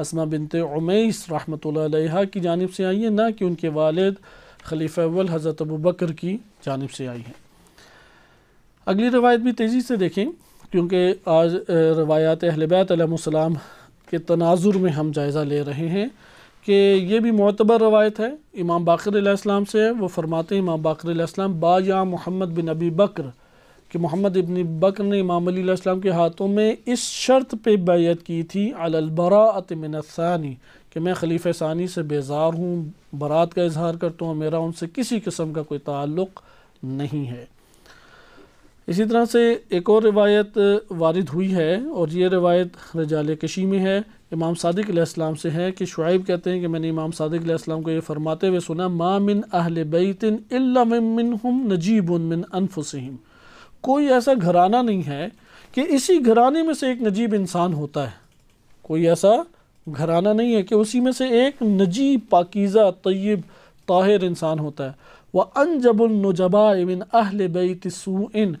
Speaker 1: असमा बिनत उमैस ला की जानब से आई है ना कि उनके वालद खलीफ़ अव्वल हज़रत अबू बकर की जानब से आई है अगली रवायत भी तेज़ी से देखें क्योंकि आज रवायात अहलबैत के तनाजुर में हम जायज़ा ले रहे हैं कि ये भी मोतबर रवायत है इमाम बाकर इस्लाम से है वो फरमाते हैं इमाम बाकर इस्लाम बाया मोहम्मद बिन अबी बकर कि मोहम्मद इबन बकर ने इमाम के हाथों में इस शर्त पे बैत की थी अलबरात मिनसानी कि मैं खलीफ सानी से बेजार हूँ बरात का इजहार करता हूँ मेरा उनसे किसी किस्म का कोई ताल्लुक़ नहीं है इसी तरह से एक और रिवायत वारद हुई है और ये रिवायत रजाल कशी में है इमाम सादिक से है कि शुआब कहते हैं कि मैंने इमाम सदक सलाम को ये फरमाते हुए सुना मा मिन अहल बैतिन मिन हम नजीब मिन अनफसम कोई ऐसा घराना नहीं है कि इसी घराने में से एक नजीब इंसान होता है कोई ऐसा घराना नहीं है कि उसी में से एक नजीब पाकिज़ा तयब ताहिर इंसान होता है वह जबुलनजबा मिन अहल बैत सून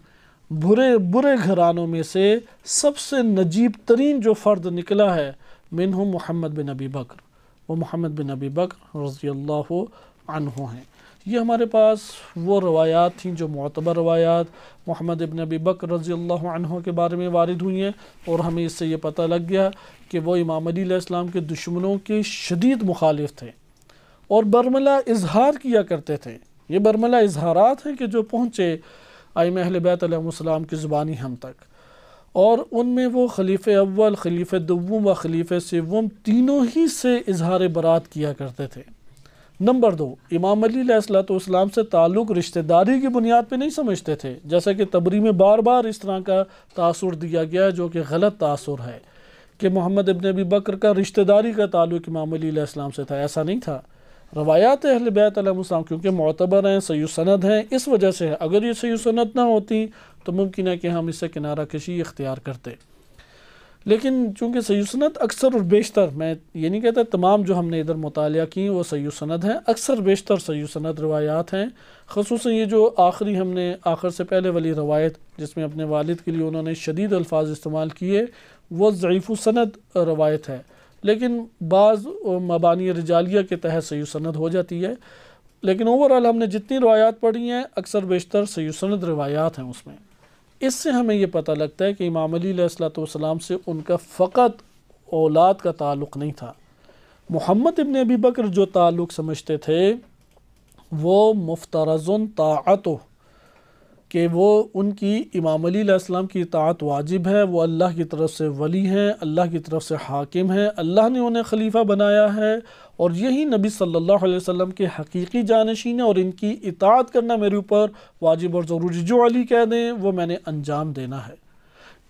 Speaker 1: बुरे बुरे घरानों में से सबसे नजीब तरीन जो फ़र्द निकला है मिन हूँ मोहम्मद बिन अबी बकर वो मोहम्मद बिन अबी बकर रज़ी हैं ये हमारे पास वो रवायात थी जो मतबर रवायात मोहम्मद इबन अबी बकर रज़ी के बारे में वारद हुई हैं और हमें इससे ये पता लग गया कि वो इमाम अलीसम के दुश्मनों के शदीद मुखालिफ थे और बरमला इजहार किया करते थे ये बरमला इजहारात हैं कि जो पहुँचे आइम अहल बैतम की ज़ुबानी हम तक और उनमें वो खलीफ अव्वल खलीफ दवम व खलीफ सेवम तीनों ही से इजहार बरात किया करते थे नंबर दो इमाम अलीसलाम से ताल्लुक़ रिश्तेदारी की बुनियाद पर नहीं समझते थे जैसा कि तबरी में बार बार इस तरह का तासर दिया गया जो कि गलत तासर है कि मोहम्मद इबन अबी बकर का रिश्तेदारी का ताल्लुक़ इमाम अलीसलाम से था ऐसा नहीं था रवायात अहल बैतम क्योंकि मोतबर हैं सही सनद हैं इस वजह से है अगर ये सही सनद ना होती तो मुमकिन है कि हम इससे किनारा कशी इख्तियार करते लेकिन चूँकि सही सनद अक्सर और बेशतर मैं ये नहीं कहता तमाम जो हमने इधर मुताल की वो सही सनद हैं अक्सर बेशतर सही सनद रवायात हैं खसूस ये जो आखिरी हमने आखिर से पहले वाली रवायत जिसमें अपने वालिद के लिए उन्होंने शदीद अल्फाज इस्तेमाल किए वो ज़यीफ़ रवायत है लेकिन बाज़ मबानी रजालिया के तहत सही सनद हो जाती है लेकिन ओवरऑल हमने जितनी रवायात पढ़ी हैं अक्सर बेशतर सही सनद रवायात हैं उसमें इससे हमें यह पता लगता है कि इमाम अलीसलाम से उनका फ़कत औलाद का ताल्लुक़ नहीं था मोहम्मद इबन अबी बकर जो ताल्लुक़ समझते थे वो मुफ्तरज़न ताअत कि वो उनकी इमाम अलीसम की इतात वाजिब है वो अल्लाह की तरफ से वली हैं अल्लाह की तरफ से हाकिम हैं अल्लाह ने उन्हें खलीफा बनाया है और यही नबी सल्लल्लाहु अलैहि वसल्लम के हकीकी जानशीन है और इनकी इतात करना मेरे ऊपर वाजिब और ज़रूरी जो अली कह दें वो मैंने अंजाम देना है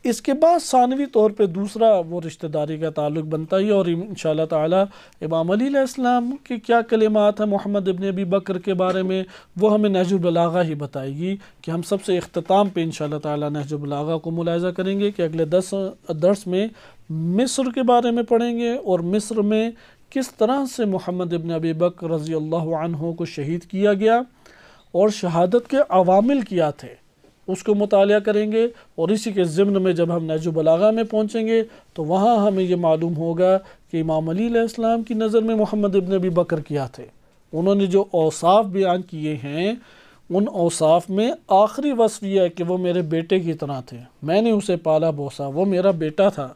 Speaker 1: इसके बाद सानवी तौर पे दूसरा वो रिश्तेदारी का ताल्लुक बनता ही और इन ताला इमाम अलीसम के क्या कलिमात हैं मोहम्मद इबन अबी बकर के बारे में वो हमें नहजुबलागा ही बताएगी कि हम सबसे अख्ताम पर इन ताला नहजुलबलागा को मुलायजा करेंगे कि अगले दस दर्स में मिस्र के बारे में पढ़ेंगे और मिस्र में किस तरह से मोहम्मद इबन अबी बकर रज़ी अल्लाह को शहीद किया गया और शहादत के अवामिल किया थे उसको मुताल करेंगे और इसी के ज़िम्न में जब हम नजुबलागा में पहुँचेंगे तो वहाँ हमें यह मालूम होगा कि इमाम अलीस्म की नज़र में मोहम्मद इबन भी बकर किया थे उन्होंने जो औसाफ बयान किए हैं उन औसाफ में आखिरी वसफ़ यह है कि वह मेरे बेटे की तरह थे मैंने उसे पाला बोसा वो मेरा बेटा था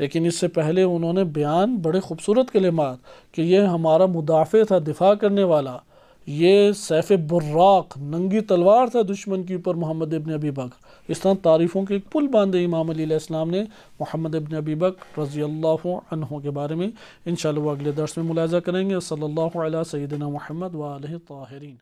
Speaker 1: लेकिन इससे पहले उन्होंने बयान बड़े खूबसूरत कलेमात कि यह हमारा मुदाफ़े था दिफा करने वाला ये सैफ बुर्राक नंगी तलवार था दुश्मन के ऊपर मोहम्मद इबन अबी बक इस तरह तारीफ़ों के एक पुल बांधे इमाम अलीस्म ने मोहम्मद इबन अबी बक रज़ी अल्लाहों के बारे में इन अगले दर्स में मुलाजा करेंगे सल्ला सैदना महमद वाल ताहरीन